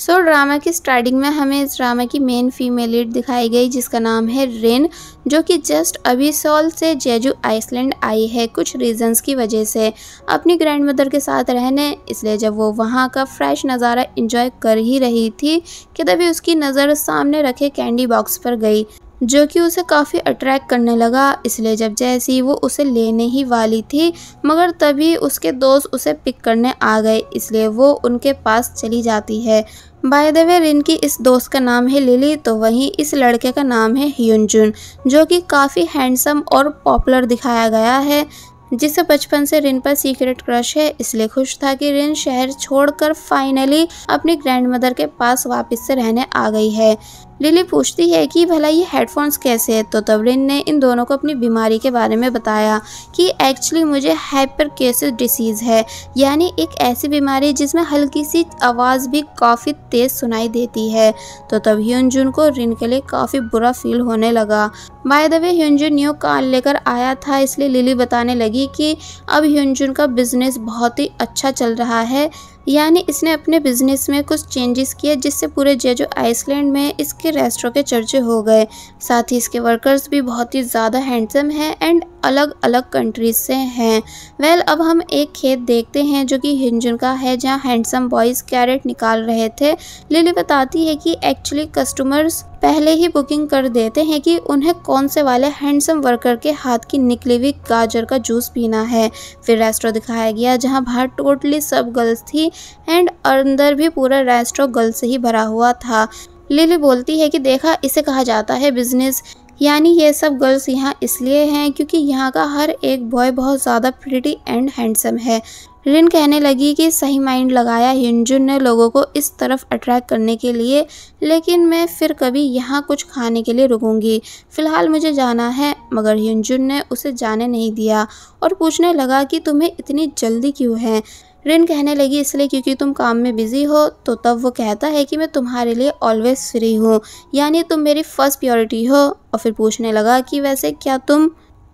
सो so, drama की starting में हमें इस ड्रामा की मेन फीमेल लीड दिखाई गई जिसका नाम है रेन जो कि जस्ट अभी सॉल से जेजू आइसलैंड आई है कुछ रीजंस की वजह से अपनी ग्रैंड मदर के साथ रहने इसलिए जब वो वहाँ का फ्रेश नज़ारा इंजॉय कर ही रही थी कि तभी उसकी नज़र सामने रखे कैंडी बॉक्स पर गई जो कि उसे काफ़ी अट्रैक्ट करने लगा इसलिए जब जैसी वो उसे लेने ही वाली थी मगर तभी उसके दोस्त उसे पिक करने आ गए इसलिए वो उनके पास चली जाती है बाय द वे रिन की इस दोस्त का नाम है लिली तो वहीं इस लड़के का नाम है ह्यूनजुन जो कि काफ़ी हैंडसम और पॉपुलर दिखाया गया है जिसे बचपन से रिन पर सीक्रेट क्रश है इसलिए खुश था कि रिन शहर छोड़कर फाइनली अपनी ग्रैंड मदर के पास वापस से रहने आ गई है लिली पूछती है कि भला ये हेडफोन्स कैसे हैं तो तवरिन ने इन दोनों को अपनी बीमारी के बारे में बताया कि एक्चुअली मुझे हाइपर केसिस डिसीज़ है यानी एक ऐसी बीमारी जिसमें हल्की सी आवाज़ भी काफ़ी तेज़ सुनाई देती है तो तब ह्यूनजुन को रिन के लिए काफ़ी बुरा फील होने लगा by the way Hyunjun new car लेकर आया था इसलिए लिली बताने लगी कि अब ह्यूनजुन का बिज़नेस बहुत ही अच्छा चल रहा है यानी इसने अपने बिजनेस में कुछ चेंजेस किए जिससे पूरे जेजो आइसलैंड में इसके रेस्टोरों के चर्चे हो गए साथ ही इसके वर्कर्स भी बहुत ही ज़्यादा हैंडसम हैं एंड अलग अलग कंट्रीज से हैं वेल well, अब हम एक खेत देखते हैं जो कि हिंजुन का है जहाँ हैंडसम बॉयज़ कैरेट निकाल रहे थे लिली बताती है कि एक्चुअली कस्टमर्स पहले ही बुकिंग कर देते हैं कि उन्हें कौन से वाले हैंडसम वर्कर के हाथ की निकली हुई गाजर का जूस पीना है फिर रेस्टोरेंट दिखाया गया जहां बाहर टोटली सब गर्ल्स थी एंड अंदर भी पूरा रेस्टोरेंट गर्ल से ही भरा हुआ था लिली बोलती है कि देखा इसे कहा जाता है बिजनेस यानी ये सब गर्ल्स यहाँ इसलिए हैं क्योंकि यहाँ का हर एक बॉय बहुत ज़्यादा प्रिटी एंड हैंडसम है रिन कहने लगी कि सही माइंड लगाया हिंजुन ने लोगों को इस तरफ अट्रैक्ट करने के लिए लेकिन मैं फिर कभी यहाँ कुछ खाने के लिए रुकूंगी फ़िलहाल मुझे जाना है मगर हिंजुन ने उसे जाने नहीं दिया और पूछने लगा कि तुम्हें इतनी जल्दी क्यों है रिन कहने लगी इसलिए क्योंकि तुम काम में बिज़ी हो तो तब वो कहता है कि मैं तुम्हारे लिए ऑलवेज़ फ्री हूँ यानी तुम मेरी फ़र्स्ट प्योरिटी हो और फिर पूछने लगा कि वैसे क्या तुम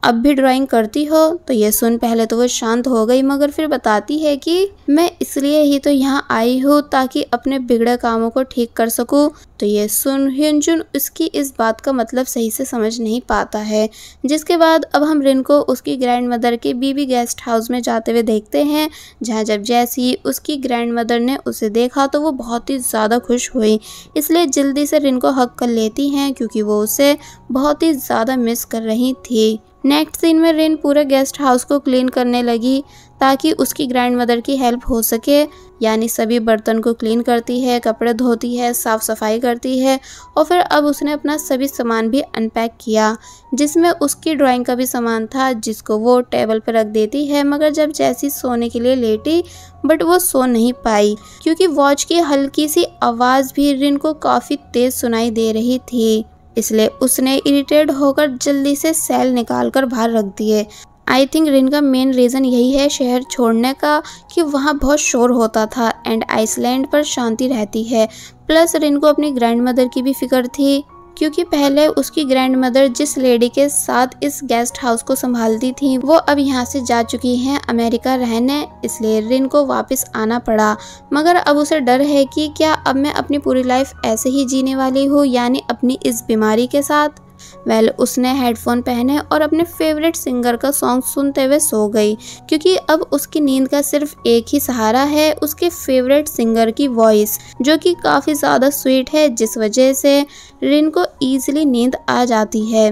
अब भी ड्राइंग करती हो तो ये सुन पहले तो वो शांत हो गई मगर फिर बताती है कि मैं इसलिए ही तो यहाँ आई हूँ ताकि अपने बिगड़े कामों को ठीक कर सकूँ तो ये सुन हिंजुन उसकी इस बात का मतलब सही से समझ नहीं पाता है जिसके बाद अब हम रिन को उसकी ग्रैंड मदर के बीबी गेस्ट हाउस में जाते हुए देखते हैं जहाँ जब जैसी उसकी ग्रैंड मदर ने उसे देखा तो वो बहुत ही ज़्यादा खुश हुई इसलिए जल्दी से रिन को हक कर लेती हैं क्योंकि वो उसे बहुत ही ज़्यादा मिस कर रही थी नेक्स्ट दिन में रेन पूरे गेस्ट हाउस को क्लीन करने लगी ताकि उसकी ग्रैंड मदर की हेल्प हो सके यानी सभी बर्तन को क्लीन करती है कपड़े धोती है साफ़ सफाई करती है और फिर अब उसने अपना सभी सामान भी अनपैक किया जिसमें उसकी ड्राइंग का भी सामान था जिसको वो टेबल पर रख देती है मगर जब जैसी सोने के लिए लेटी बट वो सो नहीं पाई क्योंकि वॉच की हल्की सी आवाज़ भी रिन को काफ़ी तेज़ सुनाई दे रही थी इसलिए उसने इरिटेट होकर जल्दी से सेल निकाल कर बाहर रख दिए आई थिंक रिन का मेन रीज़न यही है शहर छोड़ने का कि वहाँ बहुत शोर होता था एंड आइसलैंड पर शांति रहती है प्लस रिन को अपनी ग्रैंड मदर की भी फिक्र थी क्योंकि पहले उसकी ग्रैंड मदर जिस लेडी के साथ इस गेस्ट हाउस को संभालती थी वो अब यहाँ से जा चुकी हैं अमेरिका रहने इसलिए रिन को वापस आना पड़ा मगर अब उसे डर है कि क्या अब मैं अपनी पूरी लाइफ ऐसे ही जीने वाली हूँ यानी अपनी इस बीमारी के साथ वेल उसने हेडफोन पहने और अपने फेवरेट सिंगर का सॉन्ग सुनते हुए सो गई क्योंकि अब उसकी नींद का सिर्फ एक ही सहारा है उसके फेवरेट सिंगर की वॉइस जो कि काफ़ी ज़्यादा स्वीट है जिस वजह से रिन को ईजिली नींद आ जाती है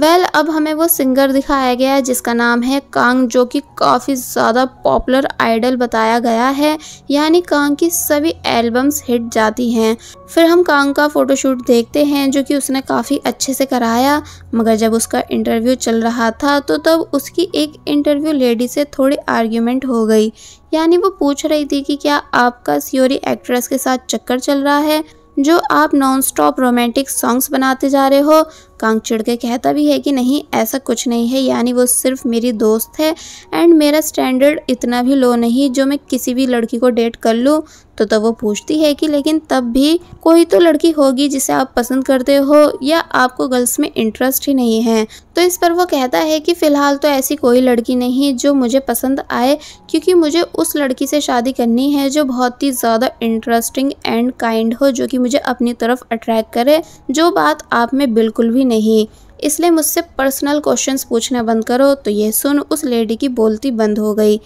वेल well, अब हमें वो सिंगर दिखाया गया है जिसका नाम है कांग जो कि काफ़ी ज़्यादा पॉपुलर आइडल बताया गया है यानी कांग की सभी एल्बम्स हिट जाती हैं फिर हम कांग का फ़ोटोशूट देखते हैं जो कि उसने काफ़ी अच्छे से कराया मगर जब उसका इंटरव्यू चल रहा था तो तब उसकी एक इंटरव्यू लेडी से थोड़ी आर्ग्यूमेंट हो गई यानी वो पूछ रही थी कि क्या आपका सियोरी एक्ट्रेस के साथ चक्कर चल रहा है जो आप नॉन स्टॉप रोमांटिक सॉन्ग्स बनाते जा रहे हो कांग चिड़ के कहता भी है कि नहीं ऐसा कुछ नहीं है यानी वो सिर्फ मेरी दोस्त है एंड मेरा स्टैंडर्ड इतना भी लो नहीं जो मैं किसी भी लड़की को डेट कर लूँ तो तब वो पूछती है कि लेकिन तब भी कोई तो लड़की होगी जिसे आप पसंद करते हो या आपको गर्ल्स में इंटरेस्ट ही नहीं है तो इस पर वो कहता है कि फ़िलहाल तो ऐसी कोई लड़की नहीं जो मुझे पसंद आए क्योंकि मुझे उस लड़की से शादी करनी है जो बहुत ही ज़्यादा इंटरेस्टिंग एंड काइंड हो जो कि मुझे अपनी तरफ अट्रैक्ट करे जो बात आप में बिल्कुल भी नहीं इसलिए मुझसे पर्सनल क्वेश्चंस पूछना बंद करो तो ये सुन उस लेडी की बोलती बंद हो गई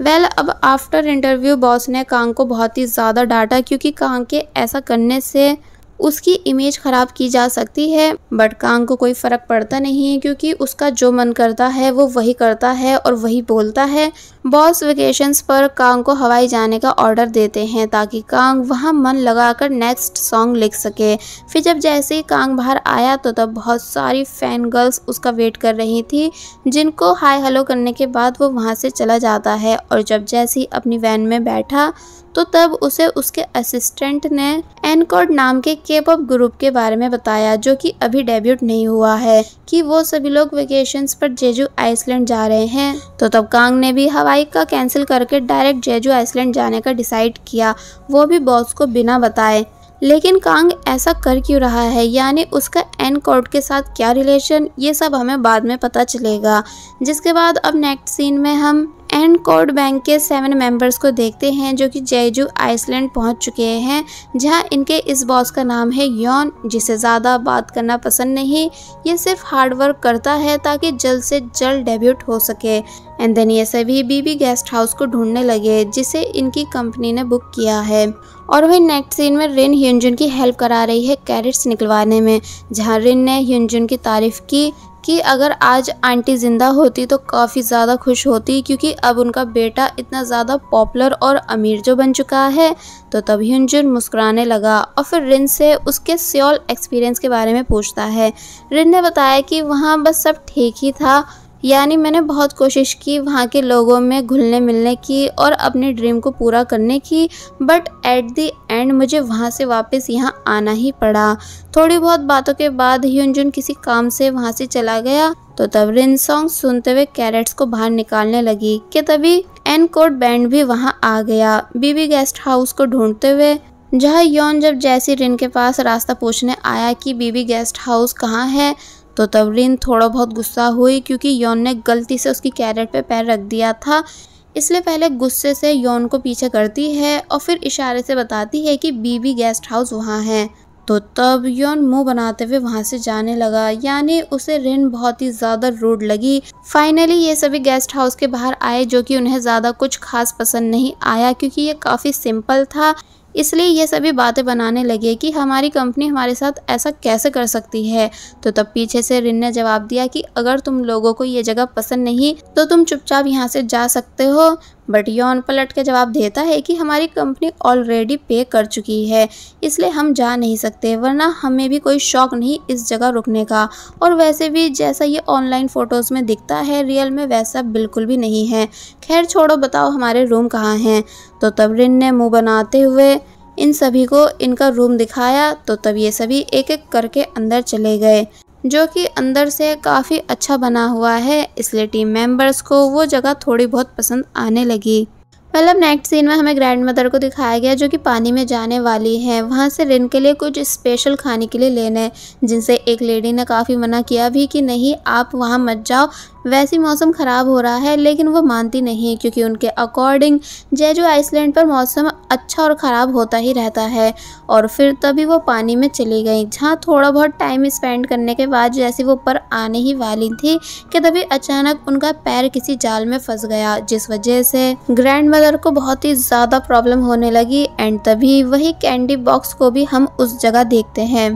वेल well, अब आफ्टर इंटरव्यू बॉस ने कांग को बहुत ही ज़्यादा डांटा क्योंकि कांग के ऐसा करने से उसकी इमेज खराब की जा सकती है बट कांग को कोई फर्क पड़ता नहीं है क्योंकि उसका जो मन करता है वो वही करता है और वही बोलता है बॉस वेकेशंस पर कांग को हवाई जाने का ऑर्डर देते हैं ताकि कांग वहाँ मन लगाकर नेक्स्ट सॉन्ग लिख सके फिर जब जैसे ही कांग बाहर आया तो तब बहुत सारी फैन गर्ल्स उसका वेट कर रही थी जिनको हाई हेलो करने के बाद वो वहाँ से चला जाता है और जब जैसे ही अपनी वैन में बैठा तो तब उसे उसके असिस्टेंट ने एनकोड नाम के के पॉप ग्रुप के बारे में बताया जो कि अभी डेब्यूट नहीं हुआ है कि वो सभी लोग वेकेशन पर जेजू आइसलैंड जा रहे हैं तो तब कांग ने भी हवाई का कैंसिल करके डायरेक्ट जेजू आइसलैंड जाने का डिसाइड किया वो भी बॉस को बिना बताए लेकिन कांग ऐसा कर क्यों रहा है यानी उसका एन कोर्ट के साथ क्या रिलेशन ये सब हमें बाद में पता चलेगा जिसके बाद अब नेक्स्ट सीन में हम एंड कोड बैंक के सेवन मेंबर्स को देखते हैं जो कि जेजू आइसलैंड पहुंच चुके हैं जहां इनके इस बॉस का नाम है योन जिसे ज़्यादा बात करना पसंद नहीं ये सिर्फ हार्डवर्क करता है ताकि जल्द से जल्द डेब्यूट हो सके एंड देन ये सभी बीबी गेस्ट हाउस को ढूंढने लगे जिसे इनकी कंपनी ने बुक किया है और वही नेक्स्ट सीन में रिन ह्यूनजुन की हेल्प करा रही है कैरेट्स निकलवाने में जहाँ रिन ने ह्यूनजुन की तारीफ की कि अगर आज आंटी ज़िंदा होती तो काफ़ी ज़्यादा खुश होती क्योंकि अब उनका बेटा इतना ज़्यादा पॉपुलर और अमीर जो बन चुका है तो तभी हिंजुन मुस्कुराने लगा और फिर रिन से उसके सियोल एक्सपीरियंस के बारे में पूछता है रिन ने बताया कि वहाँ बस सब ठीक ही था यानी मैंने बहुत कोशिश की वहाँ के लोगों में घुलने मिलने की और अपने ड्रीम को पूरा करने की बट एट दी एंड मुझे वहाँ से वापस यहाँ आना ही पड़ा थोड़ी बहुत बातों के बाद ह्यूनजुन किसी काम से वहाँ से चला गया तो तब रिन सॉन्ग सुनते हुए कैरेट्स को बाहर निकालने लगी कि तभी एन कोड बैंड भी वहाँ आ गया बीबी गेस्ट हाउस को ढूंढते हुए जहाँ यौन जब जैसी रिन के पास रास्ता पूछने आया कि बीबी गेस्ट हाउस कहाँ है तो तवरीन थोड़ा बहुत गुस्सा हुई क्योंकि यौन ने गलती से उसकी कैरेट पे पैर रख दिया था इसलिए पहले गुस्से से यौन को पीछे करती है और फिर इशारे से बताती है कि बीबी गेस्ट हाउस वहाँ है तो तब यौन मुंह बनाते हुए वहाँ से जाने लगा यानी उसे रिन बहुत ही ज़्यादा रूड लगी फाइनली ये सभी गेस्ट हाउस के बाहर आए जो कि उन्हें ज़्यादा कुछ खास पसंद नहीं आया क्योंकि ये काफ़ी सिंपल था इसलिए ये सभी बातें बनाने लगे कि हमारी कंपनी हमारे साथ ऐसा कैसे कर सकती है तो तब पीछे से रिन ने जवाब दिया कि अगर तुम लोगों को ये जगह पसंद नहीं तो तुम चुपचाप यहाँ से जा सकते हो बट यौन पलट के जवाब देता है कि हमारी कंपनी ऑलरेडी पे कर चुकी है इसलिए हम जा नहीं सकते वरना हमें भी कोई शौक नहीं इस जगह रुकने का और वैसे भी जैसा ये ऑनलाइन फ़ोटोज़ में दिखता है रियल में वैसा बिल्कुल भी नहीं है खैर छोड़ो बताओ हमारे रूम कहाँ हैं तो तब रिन ने मुँह बनाते हुए इन सभी को इनका रूम दिखाया तो तब ये सभी एक एक करके अंदर चले गए जो कि अंदर से काफ़ी अच्छा बना हुआ है इसलिए टीम मेंबर्स को वो जगह थोड़ी बहुत पसंद आने लगी मतलब नेक्स्ट सीन में हमें ग्रैंड मदर को दिखाया गया जो कि पानी में जाने वाली है वहाँ से रिन के लिए कुछ स्पेशल खाने के लिए लेने जिनसे एक लेडी ने काफ़ी मना किया भी कि नहीं आप वहाँ मत जाओ वैसे मौसम ख़राब हो रहा है लेकिन वो मानती नहीं है क्योंकि उनके अकॉर्डिंग जेजो आइसलैंड पर मौसम अच्छा और ख़राब होता ही रहता है और फिर तभी वो पानी में चली गई जहाँ थोड़ा बहुत टाइम स्पेंड करने के बाद जैसे वो ऊपर आने ही वाली थी कि तभी अचानक उनका पैर किसी जाल में फंस गया जिस वजह से ग्रैंड मदर को बहुत ही ज़्यादा प्रॉब्लम होने लगी एंड तभी वही कैंडी बॉक्स को भी हम उस जगह देखते हैं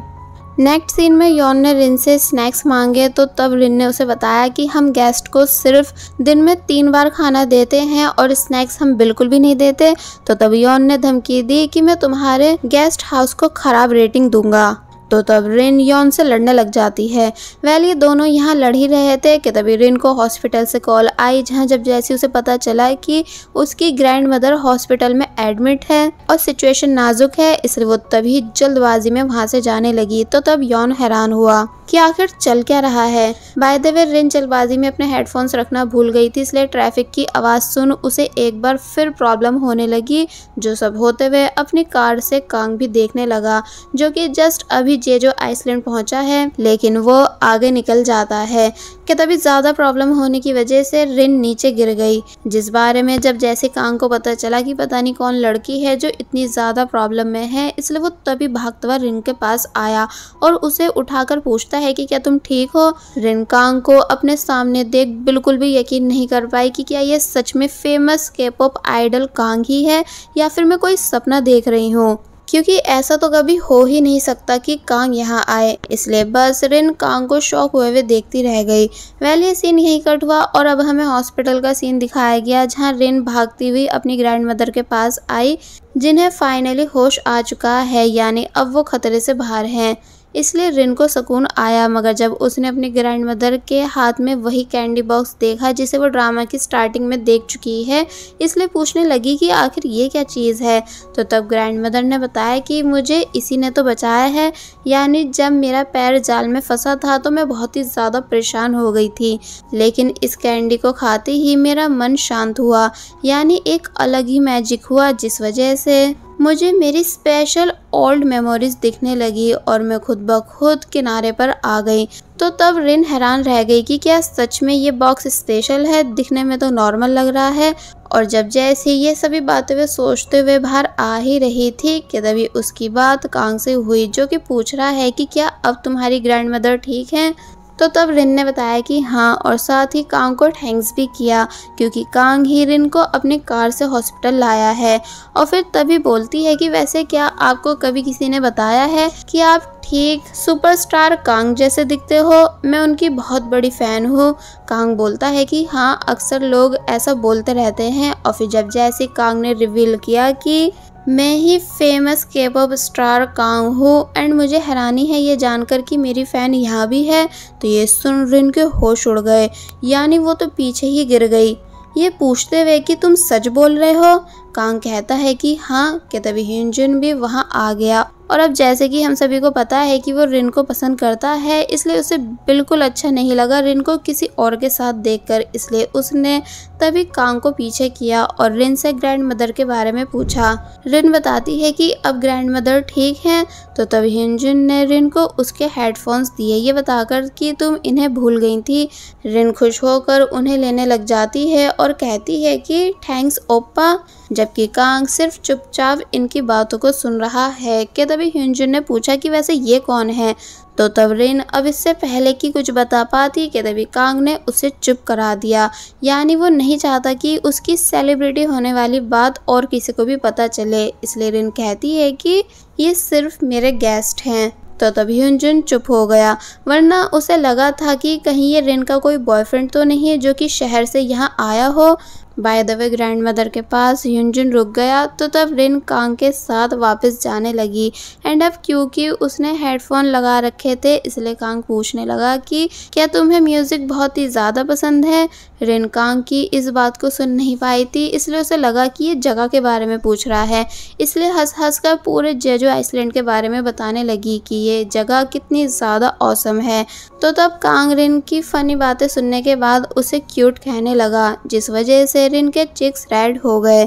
नेक्स्ट सीन में यौन ने रिन से स्नैक्स मांगे तो तब रिन ने उसे बताया कि हम गेस्ट को सिर्फ दिन में तीन बार खाना देते हैं और स्नैक्स हम बिल्कुल भी नहीं देते तो तब यौन ने धमकी दी कि मैं तुम्हारे गेस्ट हाउस को ख़राब रेटिंग दूंगा तो तब रिन यौन से लड़ने लग जाती है वैल ये दोनों यहाँ लड़ ही रहे थे कि तभी रिन को हॉस्पिटल से कॉल आई जहाँ जब जैसी उसे पता चला कि उसकी ग्रैंड मदर हॉस्पिटल में एडमिट है और सिचुएशन नाजुक है इसलिए वो तभी जल्दबाजी में वहाँ से जाने लगी तो तब यौन हैरान हुआ कि आखिर चल क्या रहा है बाय द वे रिन जल्दबाजी में अपने हेडफोन्स रखना भूल गई थी इसलिए ट्रैफिक की आवाज़ सुन उसे एक बार फिर प्रॉब्लम होने लगी जो सब होते हुए अपनी कार से कांग भी देखने लगा जो कि जस्ट अभी जेजो आइसलैंड पहुंचा है लेकिन वो आगे निकल जाता है कि तभी ज़्यादा प्रॉब्लम होने की वजह से रिन नीचे गिर गई जिस बारे में जब जैसे कांग को पता चला कि पता नहीं कौन लड़की है जो इतनी ज़्यादा प्रॉब्लम में है इसलिए वो तभी भागतवा रिन के पास आया और उसे उठाकर पूछता है कि क्या तुम ठीक हो रिन कांग को अपने सामने देख बिल्कुल भी यकीन नहीं कर पाई कि क्या ये सच में फेमस के आइडल कांग ही है या फिर मैं कोई सपना देख रही हूँ क्योंकि ऐसा तो कभी हो ही नहीं सकता कि कांग यहाँ आए इसलिए बस रिन कांग को शौक हुए हुए देखती रह गई वैल ये सीन यहीं कट हुआ और अब हमें हॉस्पिटल का सीन दिखाया गया जहाँ रिन भागती हुई अपनी ग्रैंड मदर के पास आई जिन्हें फाइनली होश आ चुका है यानी अब वो खतरे से बाहर हैं इसलिए रिन को सुकून आया मगर जब उसने अपनी ग्रैंड मदर के हाथ में वही कैंडी बॉक्स देखा जिसे वो ड्रामा की स्टार्टिंग में देख चुकी है इसलिए पूछने लगी कि आखिर ये क्या चीज़ है तो तब ग्रैंड मदर ने बताया कि मुझे इसी ने तो बचाया है यानी जब मेरा पैर जाल में फंसा था तो मैं बहुत ही ज़्यादा परेशान हो गई थी लेकिन इस कैंडी को खाते ही मेरा मन शांत हुआ यानी एक अलग ही मैजिक हुआ जिस वजह से मुझे मेरी स्पेशल ओल्ड मेमोरीज दिखने लगी और मैं खुद ब खुद किनारे पर आ गई तो तब रिन हैरान रह गई कि क्या सच में ये बॉक्स स्पेशल है दिखने में तो नॉर्मल लग रहा है और जब जैसे ये सभी बातें वे सोचते हुए बाहर आ ही रही थी कि तभी उसकी बात कांग से हुई जो कि पूछ रहा है कि क्या अब तुम्हारी ग्रैंड मदर ठीक हैं तो तब रिन ने बताया कि हाँ और साथ ही कांग को थैंक्स भी किया क्योंकि कांग ही रिन को अपनी कार से हॉस्पिटल लाया है और फिर तभी बोलती है कि वैसे क्या आपको कभी किसी ने बताया है कि आप ठीक सुपरस्टार कांग जैसे दिखते हो मैं उनकी बहुत बड़ी फ़ैन हूँ कांग बोलता है कि हाँ अक्सर लोग ऐसा बोलते रहते हैं और फिर जब जैसे कांग ने रिवील किया कि मैं ही फेमस के पॉप स्टार कांग हूँ एंड मुझे हैरानी है ये जानकर कि मेरी फ़ैन यहाँ भी है तो ये सुन रिन के होश उड़ गए यानी वो तो पीछे ही गिर गई ये पूछते हुए कि तुम सच बोल रहे हो कांग कहता है कि हाँ के तभी हिंजुन भी वहाँ आ गया और अब जैसे कि हम सभी को पता है कि वो रिन को पसंद करता है इसलिए उसे बिल्कुल अच्छा नहीं लगा रिन को किसी और के साथ देखकर इसलिए उसने तभी कांग को पीछे किया और रिन से ग्रैंड मदर के बारे में पूछा रिन बताती है कि अब ग्रैंड मदर ठीक हैं तो तभी हिंजुन ने रिन को उसके हेडफोन्स दिए ये बताकर कि तुम इन्हें भूल गई थी रिन खुश होकर उन्हें लेने लग जाती है और कहती है कि थैंक्स ओप्पा जबकि कांग सिर्फ चुपचाप इनकी बातों को सुन रहा है कि तभी हिंजुन ने पूछा कि वैसे ये कौन है तो तवरीन अब इससे पहले कि कुछ बता पाती कि तभी कांग ने उसे चुप करा दिया यानी वो नहीं चाहता कि उसकी सेलिब्रिटी होने वाली बात और किसी को भी पता चले इसलिए रिन कहती है कि ये सिर्फ मेरे गेस्ट हैं तो तभी हुनजुन चुप हो गया वरना उसे लगा था कि कहीं ये रिन का कोई बॉयफ्रेंड तो नहीं है जो कि शहर से यहाँ आया हो by the way grandmother के पास युनजुन रुक गया तो तब रिन कांग के साथ वापस जाने लगी एंड अब क्योंकि उसने हेडफोन लगा रखे थे इसलिए कांग पूछने लगा कि क्या तुम्हें म्यूज़िक बहुत ही ज़्यादा पसंद है रिन कांग की इस बात को सुन नहीं पाई थी इसलिए उसे लगा कि ये जगह के बारे में पूछ रहा है इसलिए हंस हंस कर पूरे जेजो आइसलैंड के बारे में बताने लगी कि ये जगह कितनी ज़्यादा औसम है तो तब कांग रिन की फ़नी बातें सुनने के बाद उसे क्यूट कहने लगा जिस वजह से सेरिन के चिक्स रेड हो गए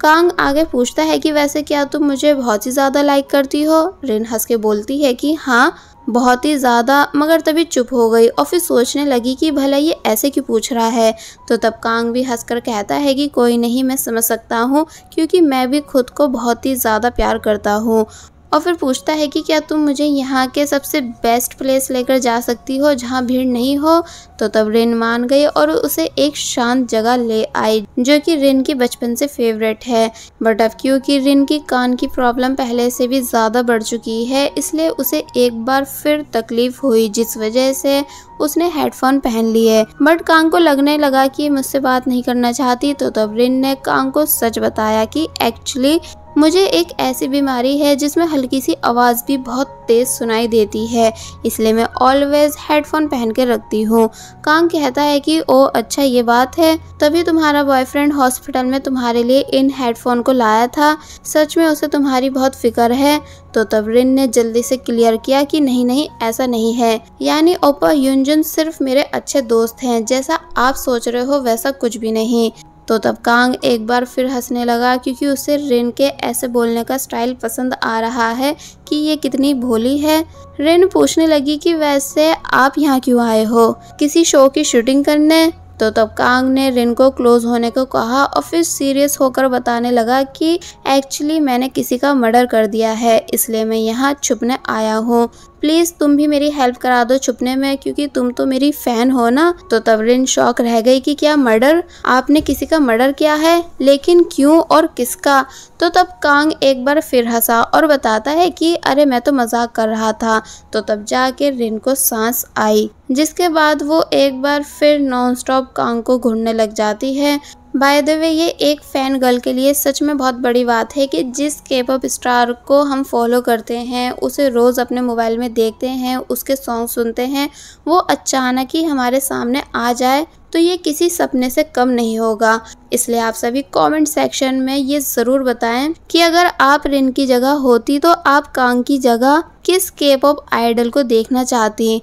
कांग आगे पूछता है कि वैसे क्या तुम मुझे बहुत ही ज़्यादा लाइक करती हो रिन हंस के बोलती है कि हाँ बहुत ही ज़्यादा मगर तभी चुप हो गई और फिर सोचने लगी कि भला ये ऐसे क्यों पूछ रहा है तो तब कांग भी हंसकर कहता है कि कोई नहीं मैं समझ सकता हूँ क्योंकि मैं भी खुद को बहुत ही ज़्यादा प्यार करता हूँ और फिर पूछता है कि क्या तुम मुझे यहाँ के सबसे बेस्ट प्लेस लेकर जा सकती हो जहाँ भीड़ नहीं हो तो तब रेन मान गई और उसे एक शांत जगह ले आई जो कि रेन की बचपन से फेवरेट है बट अब क्योंकि रेन की कान की प्रॉब्लम पहले से भी ज़्यादा बढ़ चुकी है इसलिए उसे एक बार फिर तकलीफ हुई जिस वजह से उसने हेडफोन पहन लिए बट कांग को लगने लगा कि मुझसे बात नहीं करना चाहती तो तब रिन ने कांग को सच बताया कि एक्चुअली मुझे एक ऐसी बीमारी है जिसमें हल्की सी आवाज़ भी बहुत तेज़ सुनाई देती है इसलिए मैं ऑलवेज हेडफोन पहन के रखती हूँ कांग कहता है कि ओ अच्छा ये बात है तभी तुम्हारा बॉयफ्रेंड हॉस्पिटल में तुम्हारे लिए इन हेडफोन को लाया था सच में उसे तुम्हारी बहुत फिक्र है तो तब रिन ने जल्दी से क्लियर किया कि नहीं नहीं ऐसा नहीं है यानी ओपा युज गुंजन सिर्फ मेरे अच्छे दोस्त हैं जैसा आप सोच रहे हो वैसा कुछ भी नहीं तो तब कांग एक बार फिर हंसने लगा क्योंकि उसे रेन के ऐसे बोलने का स्टाइल पसंद आ रहा है कि ये कितनी भोली है रेन पूछने लगी कि वैसे आप यहाँ क्यों आए हो किसी शो की शूटिंग करने तो तब कांग ने रिन को क्लोज होने को कहा और फिर सीरियस होकर बताने लगा कि एक्चुअली मैंने किसी का मर्डर कर दिया है इसलिए मैं यहाँ छुपने आया हूँ प्लीज़ तुम भी मेरी हेल्प करा दो छुपने में क्योंकि तुम तो मेरी फ़ैन हो ना तो तबरीन शौक रह गई कि क्या मर्डर आपने किसी का मर्डर किया है लेकिन क्यों और किसका तो तब कांग एक बार फिर हंसा और बताता है कि अरे मैं तो मजाक कर रहा था तो तब जाके रिन को सांस आई जिसके बाद वो एक बार फिर नॉन स्टॉप कांग को घूरने लग जाती है बाय द वे ये एक फ़ैन गर्ल के लिए सच में बहुत बड़ी बात है कि जिस केप ऑफ स्टार को हम फॉलो करते हैं उसे रोज़ अपने मोबाइल में देखते हैं उसके सॉन्ग सुनते हैं वो अचानक ही हमारे सामने आ जाए तो ये किसी सपने से कम नहीं होगा इसलिए आप सभी कमेंट सेक्शन में ये ज़रूर बताएं कि अगर आप रिन की जगह होती तो आप कांग की जगह किस केप ऑफ आइडल को देखना चाहती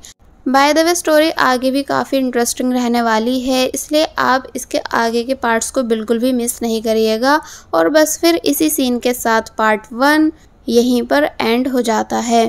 बाय द वे स्टोरी आगे भी काफ़ी इंटरेस्टिंग रहने वाली है इसलिए आप इसके आगे के पार्ट्स को बिल्कुल भी मिस नहीं करिएगा और बस फिर इसी सीन के साथ पार्ट वन यहीं पर एंड हो जाता है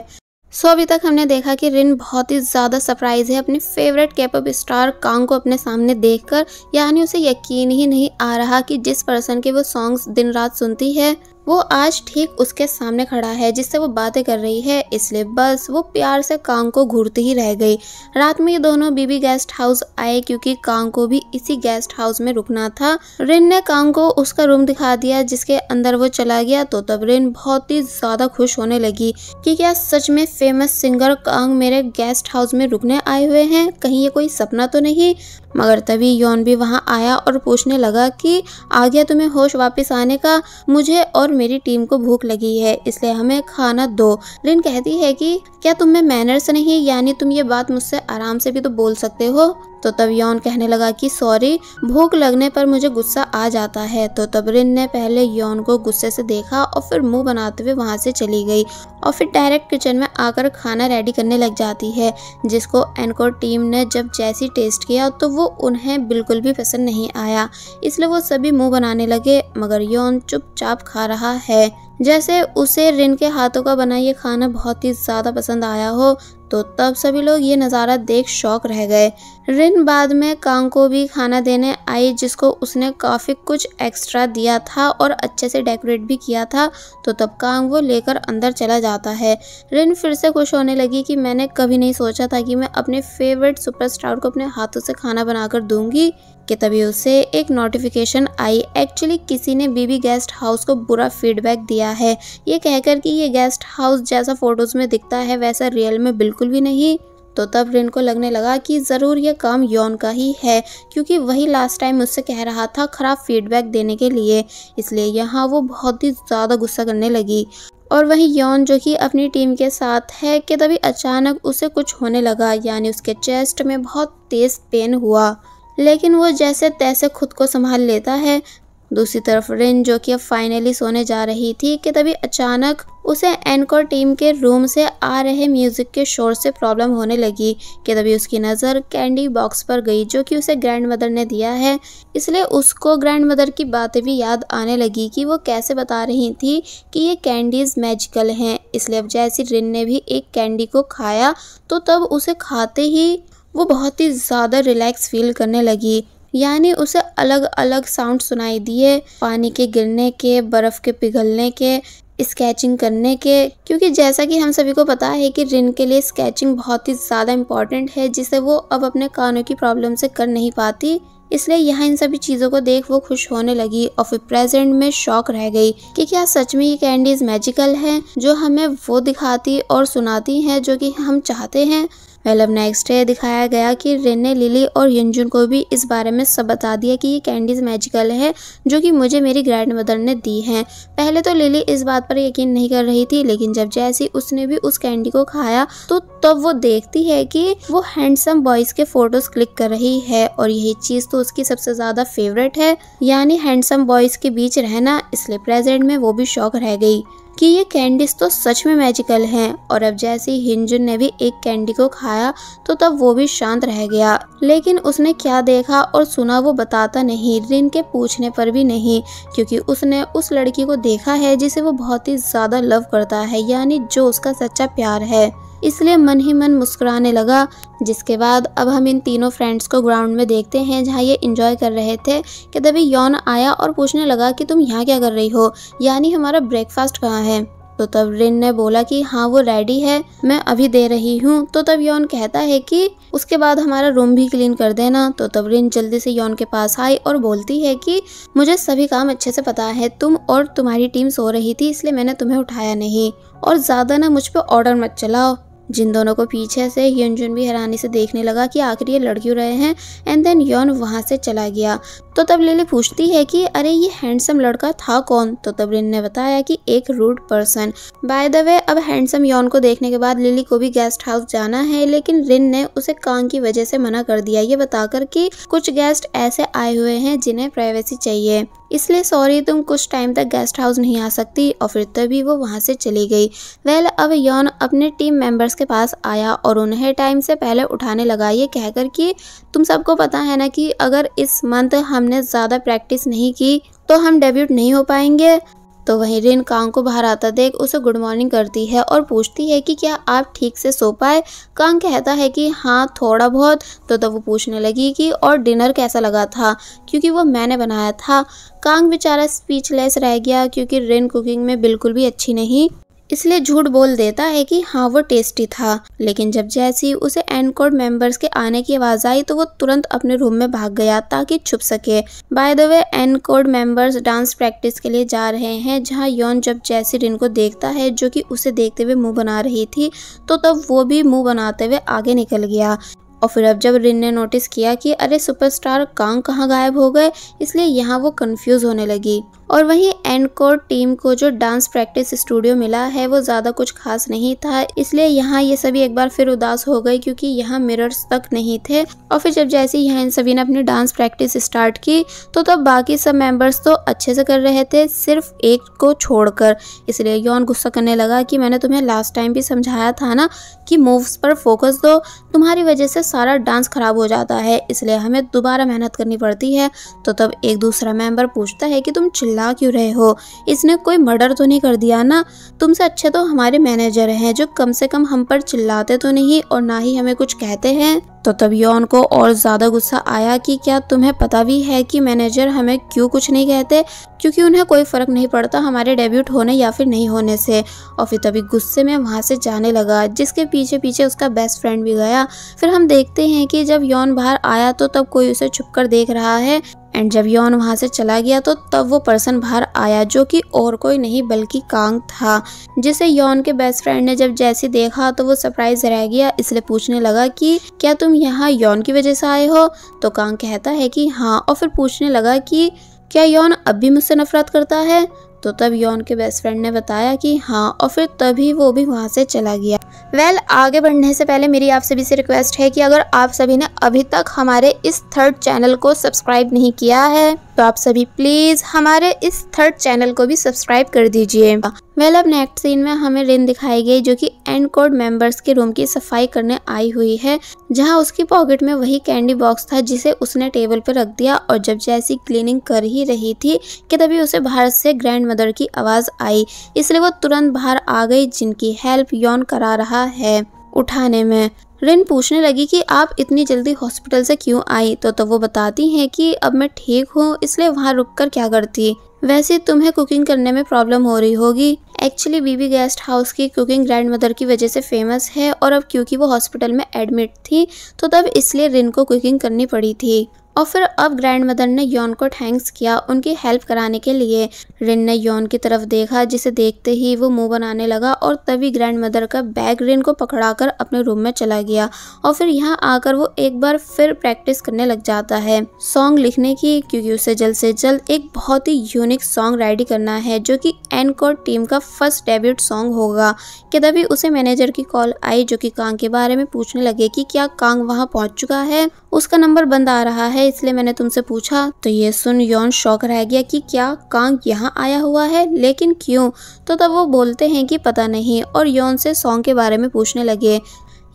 सो so, अभी तक हमने देखा कि रिन बहुत ही ज़्यादा सरप्राइज है अपने फेवरेट कैपअप स्टार कांग को अपने सामने देखकर यानी उसे यकीन ही नहीं आ रहा कि जिस पर्सन के वो सॉन्ग्स दिन रात सुनती है वो आज ठीक उसके सामने खड़ा है जिससे वो बातें कर रही है इसलिए बस वो प्यार से कांग को घूरती ही रह गई रात में ये दोनों बीबी गेस्ट हाउस आए क्योंकि कांग को भी इसी गेस्ट हाउस में रुकना था रिन ने कांग को उसका रूम दिखा दिया जिसके अंदर वो चला गया तो तब रिन बहुत ही ज्यादा खुश होने लगी की क्या सच में फेमस सिंगर कांग मेरे गेस्ट हाउस में रुकने आए हुए है कहीं ये कोई सपना तो नहीं मगर तभी यौन भी वहाँ आया और पूछने लगा की आ गया तुम्हे होश वापिस आने का मुझे और मेरी टीम को भूख लगी है इसलिए हमें खाना दो लिन कहती है कि क्या तुम में मैनर्स नहीं यानी तुम ये बात मुझसे आराम से भी तो बोल सकते हो तो तब यौन कहने लगा कि सॉरी भूख लगने पर मुझे गुस्सा आ जाता है तो तब रिन ने पहले यौन को गुस्से से देखा और फिर मुंह बनाते हुए वहां से चली गई और फिर डायरेक्ट किचन में आकर खाना रेडी करने लग जाती है जिसको एनकोर टीम ने जब जैसी टेस्ट किया तो वो उन्हें बिल्कुल भी पसंद नहीं आया इसलिए वो सभी मुंह बनाने लगे मगर यौन चुपचाप खा रहा है जैसे उसे रिन के हाथों का बना ये खाना बहुत ही ज़्यादा पसंद आया हो तो तब सभी लोग ये नज़ारा देख शौक रह गए रिन बाद में कांग को भी खाना देने आई जिसको उसने काफ़ी कुछ एक्स्ट्रा दिया था और अच्छे से डेकोरेट भी किया था तो तब कांग वो लेकर अंदर चला जाता है रिन फिर से खुश होने लगी कि मैंने कभी नहीं सोचा था कि मैं अपने फेवरेट सुपरस्टार को अपने हाथों से खाना बनाकर दूंगी कि तभी उसे एक नोटिफिकेशन आई एक्चुअली किसी ने बीबी गेस्ट हाउस को बुरा फीडबैक दिया है ये कहकर कि ये गेस्ट हाउस जैसा फ़ोटोज़ में दिखता है वैसा रियल में बिल्कुल भी नहीं तो तब रिन को लगने लगा कि ज़रूर यह काम यौन का ही है क्योंकि वही लास्ट टाइम उससे कह रहा था ख़राब फीडबैक देने के लिए इसलिए यहाँ वो बहुत ही ज़्यादा गुस्सा करने लगी और वही यौन जो कि अपनी टीम के साथ है कि तभी अचानक उसे कुछ होने लगा यानी उसके चेस्ट में बहुत तेज़ पेन हुआ लेकिन वो जैसे तैसे खुद को संभाल लेता है दूसरी तरफ रिन जो कि अब फाइनली सोने जा रही थी कि तभी अचानक उसे एनकोर टीम के रूम से आ रहे म्यूज़िक के शोर से प्रॉब्लम होने लगी कि तभी उसकी नज़र कैंडी बॉक्स पर गई जो कि उसे ग्रैंड मदर ने दिया है इसलिए उसको ग्रैंड मदर की बातें भी याद आने लगी कि वो कैसे बता रही थी कि ये कैंडीज़ मैजिकल हैं इसलिए अब जैसी रिन ने भी एक कैंडी को खाया तो तब उसे खाते ही वो बहुत ही ज़्यादा रिलैक्स फील करने लगी यानी उसे अलग अलग साउंड सुनाई दिए पानी के गिरने के बर्फ़ के पिघलने के स्केचिंग करने के क्योंकि जैसा कि हम सभी को पता है कि रिन के लिए स्केचिंग बहुत ही ज़्यादा इम्पॉर्टेंट है जिसे वो अब अपने कानों की प्रॉब्लम से कर नहीं पाती इसलिए यहाँ इन सभी चीज़ों को देख वो खुश होने लगी और फिर प्रेजेंट में शौक रह गई कि क्या सच में ये कैंडीज मैजिकल हैं जो हमें वो दिखाती और सुनाती हैं जो कि हम चाहते हैं वेलब मतलब नेक्स्ट है दिखाया गया कि रिन ने लिली और यंजुन को भी इस बारे में सब बता दिया कि ये कैंडीज मैजिकल है जो कि मुझे मेरी ग्रैंड मदर ने दी हैं पहले तो लिली इस बात पर यकीन नहीं कर रही थी लेकिन जब जैसी उसने भी उस कैंडी को खाया तो तब तो वो देखती है कि वो हैंडसम बॉयज के फोटोज क्लिक कर रही है और यही चीज तो उसकी सबसे ज्यादा फेवरेट है यानी हैंडसम बॉयज के बीच रहना इसलिए प्रेजेंट में वो भी शौक रह गई कि ये कैंडीज़ तो सच में मैजिकल हैं और अब जैसे ही हिंजुन ने भी एक कैंडी को खाया तो तब वो भी शांत रह गया लेकिन उसने क्या देखा और सुना वो बताता नहीं रिन के पूछने पर भी नहीं क्योंकि उसने उस लड़की को देखा है जिसे वो बहुत ही ज़्यादा लव करता है यानी जो उसका सच्चा प्यार है इसलिए मन ही मन मुस्कुराने लगा जिसके बाद अब हम इन तीनों फ्रेंड्स को ग्राउंड में देखते हैं जहाँ ये इंजॉय कर रहे थे कि तभी यौन आया और पूछने लगा कि तुम यहाँ क्या कर रही हो यानी हमारा ब्रेकफास्ट कहाँ है तो तब रिन ने बोला कि हाँ वो रेडी है मैं अभी दे रही हूँ तो तब यौन कहता है कि उसके बाद हमारा रूम भी क्लीन कर देना तो तब रिन जल्दी से यौन के पास आई और बोलती है कि मुझे सभी काम अच्छे से पता है तुम और तुम्हारी टीम सो रही थी इसलिए मैंने तुम्हें उठाया नहीं और ज़्यादा ना मुझ पर ऑर्डर मत चलाओ जिन दोनों को पीछे से युनजुन भी हैरानी से देखने लगा कि आखिर ये लड़ क्यों रहे हैं एंड देन यौन वहाँ से चला गया तो तब लिली पूछती है कि अरे ये हैंडसम लड़का था कौन तो तब रिन ने बताया कि एक rude person by the way अब हैंडसम योन को देखने के बाद लिली को भी गेस्ट हाउस जाना है लेकिन रिन ने उसे कांग की वजह से मना कर दिया ये बताकर कि कुछ गेस्ट ऐसे आए हुए हैं जिन्हें प्राइवेसी चाहिए इसलिए सॉरी तुम कुछ टाइम तक गेस्ट हाउस नहीं आ सकती और फिर तभी वो वहाँ से चली गई वेल अब यौन अपने टीम मेंबर्स उसके पास आया और उन्हें टाइम से पहले उठाने लगा ये कहकर कि तुम सबको पता है ना कि अगर इस मंथ हमने ज़्यादा प्रैक्टिस नहीं की तो हम डेब्यूट नहीं हो पाएंगे तो वहीं रिन कांग को बाहर आता देख उसे गुड मॉर्निंग करती है और पूछती है कि क्या आप ठीक से सो पाए कांग कहता है कि हाँ थोड़ा बहुत तो तब वो पूछने लगी कि और डिनर कैसा लगा था क्योंकि वो मैंने बनाया था कांग बेचारा स्पीचलेस रह गया क्योंकि रिन कुकिंग में बिल्कुल भी अच्छी नहीं इसलिए झूठ बोल देता है कि हाँ वो टेस्टी था लेकिन जब जैसी उसे एनकोड मेंबर्स के आने की आवाज आई तो वो तुरंत अपने रूम में भाग गया ताकि छुप सके by the way Encore members dance practice के लिए जा रहे हैं जहाँ योन जब जैसी रिन को देखता है जो कि उसे देखते हुए मुंह बना रही थी तो तब वो भी मुंह बनाते हुए आगे निकल गया और फिर अब जब रिन ने नोटिस किया कि अरे सुपरस्टार कांग कहाँ गायब हो गए इसलिए यहाँ वो कंफ्यूज होने लगी और वहीं एनकोर टीम को जो डांस प्रैक्टिस स्टूडियो मिला है वो ज़्यादा कुछ खास नहीं था इसलिए यहाँ ये सभी एक बार फिर उदास हो गए क्योंकि यहाँ मिरर्स तक नहीं थे और फिर जब जैसे यहाँ इन सभी ने अपनी डांस प्रैक्टिस स्टार्ट की तो तब बाकी सब मेम्बर्स तो अच्छे से कर रहे थे सिर्फ एक को छोड़कर इसलिए यौन गुस्सा करने लगा कि मैंने तुम्हें लास्ट टाइम भी समझाया था ना कि मूव्स पर फोकस दो तुम्हारी वजह से सारा डांस खराब हो जाता है इसलिए हमें दोबारा मेहनत करनी पड़ती है तो तब एक दूसरा मेम्बर पूछता है कि तुम चिल्ला चिल्ला क्यों रहे हो इसने कोई मर्डर तो नहीं कर दिया ना तुमसे अच्छे तो हमारे मैनेजर हैं जो कम से कम हम पर चिल्लाते तो नहीं और ना ही हमें कुछ कहते हैं तो तब यौन को और ज़्यादा गुस्सा आया कि क्या तुम्हें पता भी है कि मैनेजर हमें क्यों कुछ नहीं कहते क्योंकि उन्हें कोई फ़र्क नहीं पड़ता हमारे डेब्यूट होने या फिर नहीं होने से और फिर तभी गुस्से में वहाँ से जाने लगा जिसके पीछे पीछे उसका बेस्ट फ्रेंड भी गया फिर हम देखते हैं कि जब यौन बाहर आया तो तब कोई उसे छुप कर देख रहा है एंड जब यौन वहाँ से चला गया तो तब वो पर्सन बाहर आया जो कि और कोई नहीं बल्कि कांग था जिसे यौन के बेस्ट फ्रेंड ने जब जैसे देखा तो वो सरप्राइज रह गया इसलिए पूछने लगा कि क्या तुम यहाँ यौन की वजह से आए हो तो कांग कहता है कि हाँ और फिर पूछने लगा कि क्या यौन अब भी मुझसे नफरत करता है तो तब यौन के बेस्ट फ्रेंड ने बताया कि हाँ और फिर तभी वो भी वहाँ से चला गया वेल well, आगे बढ़ने से पहले मेरी आप सभी से रिक्वेस्ट है कि अगर आप सभी ने अभी तक हमारे इस थर्ड चैनल को सब्सक्राइब नहीं किया है तो आप सभी प्लीज़ हमारे इस थर्ड चैनल को भी सब्सक्राइब कर दीजिए वेल अब नेक्स्ट सीन में हमें रिन दिखाई गई जो कि एंड कोड मेंबर्स के रूम की सफाई करने आई हुई है जहां उसकी पॉकेट में वही कैंडी बॉक्स था जिसे उसने टेबल पर रख दिया और जब जैसी क्लीनिंग कर ही रही थी कि तभी उसे बाहर से ग्रैंड मदर की आवाज़ आई इसलिए वो तुरंत बाहर आ गई जिनकी हेल्प यौन करा रहा है उठाने में रिन पूछने लगी कि आप इतनी जल्दी हॉस्पिटल से क्यों आई तो तो वो बताती हैं कि अब मैं ठीक हूँ इसलिए वहाँ रुक कर क्या करती वैसे तुम्हें कुकिंग करने में प्रॉब्लम हो रही होगी एक्चुअली बीबी गेस्ट हाउस की कुकिंग ग्रैंड मदर की वजह से फेमस है और अब क्योंकि वो हॉस्पिटल में एडमिट थी तो तब इसलिए रिन को कुकिंग करनी पड़ी थी और फिर अब ग्रैंड मदर ने यौन को थैंक्स किया उनकी हेल्प कराने के लिए रिन ने यौन की तरफ देखा जिसे देखते ही वो मुंह बनाने लगा और तभी ग्रैंड मदर का बैग रिन को पकड़ाकर अपने रूम में चला गया और फिर यहाँ आकर वो एक बार फिर प्रैक्टिस करने लग जाता है सॉन्ग लिखने की क्योंकि उसे जल्द से जल्द एक बहुत ही यूनिक सॉन्ग रेडी करना है जो कि एनकोर टीम का फर्स्ट डेब्यूट सॉन्ग होगा कि तभी उसे मैनेजर की कॉल आई जो कि कांग के बारे में पूछने लगे कि क्या कांग वहाँ पहुँच चुका है उसका नंबर बंद आ रहा है इसलिए मैंने तुमसे पूछा तो ये सुन यौन शौक रह गया कि क्या कांग यहाँ आया हुआ है लेकिन क्यों तो तब वो बोलते हैं कि पता नहीं और यौन से सॉन्ग के बारे में पूछने लगे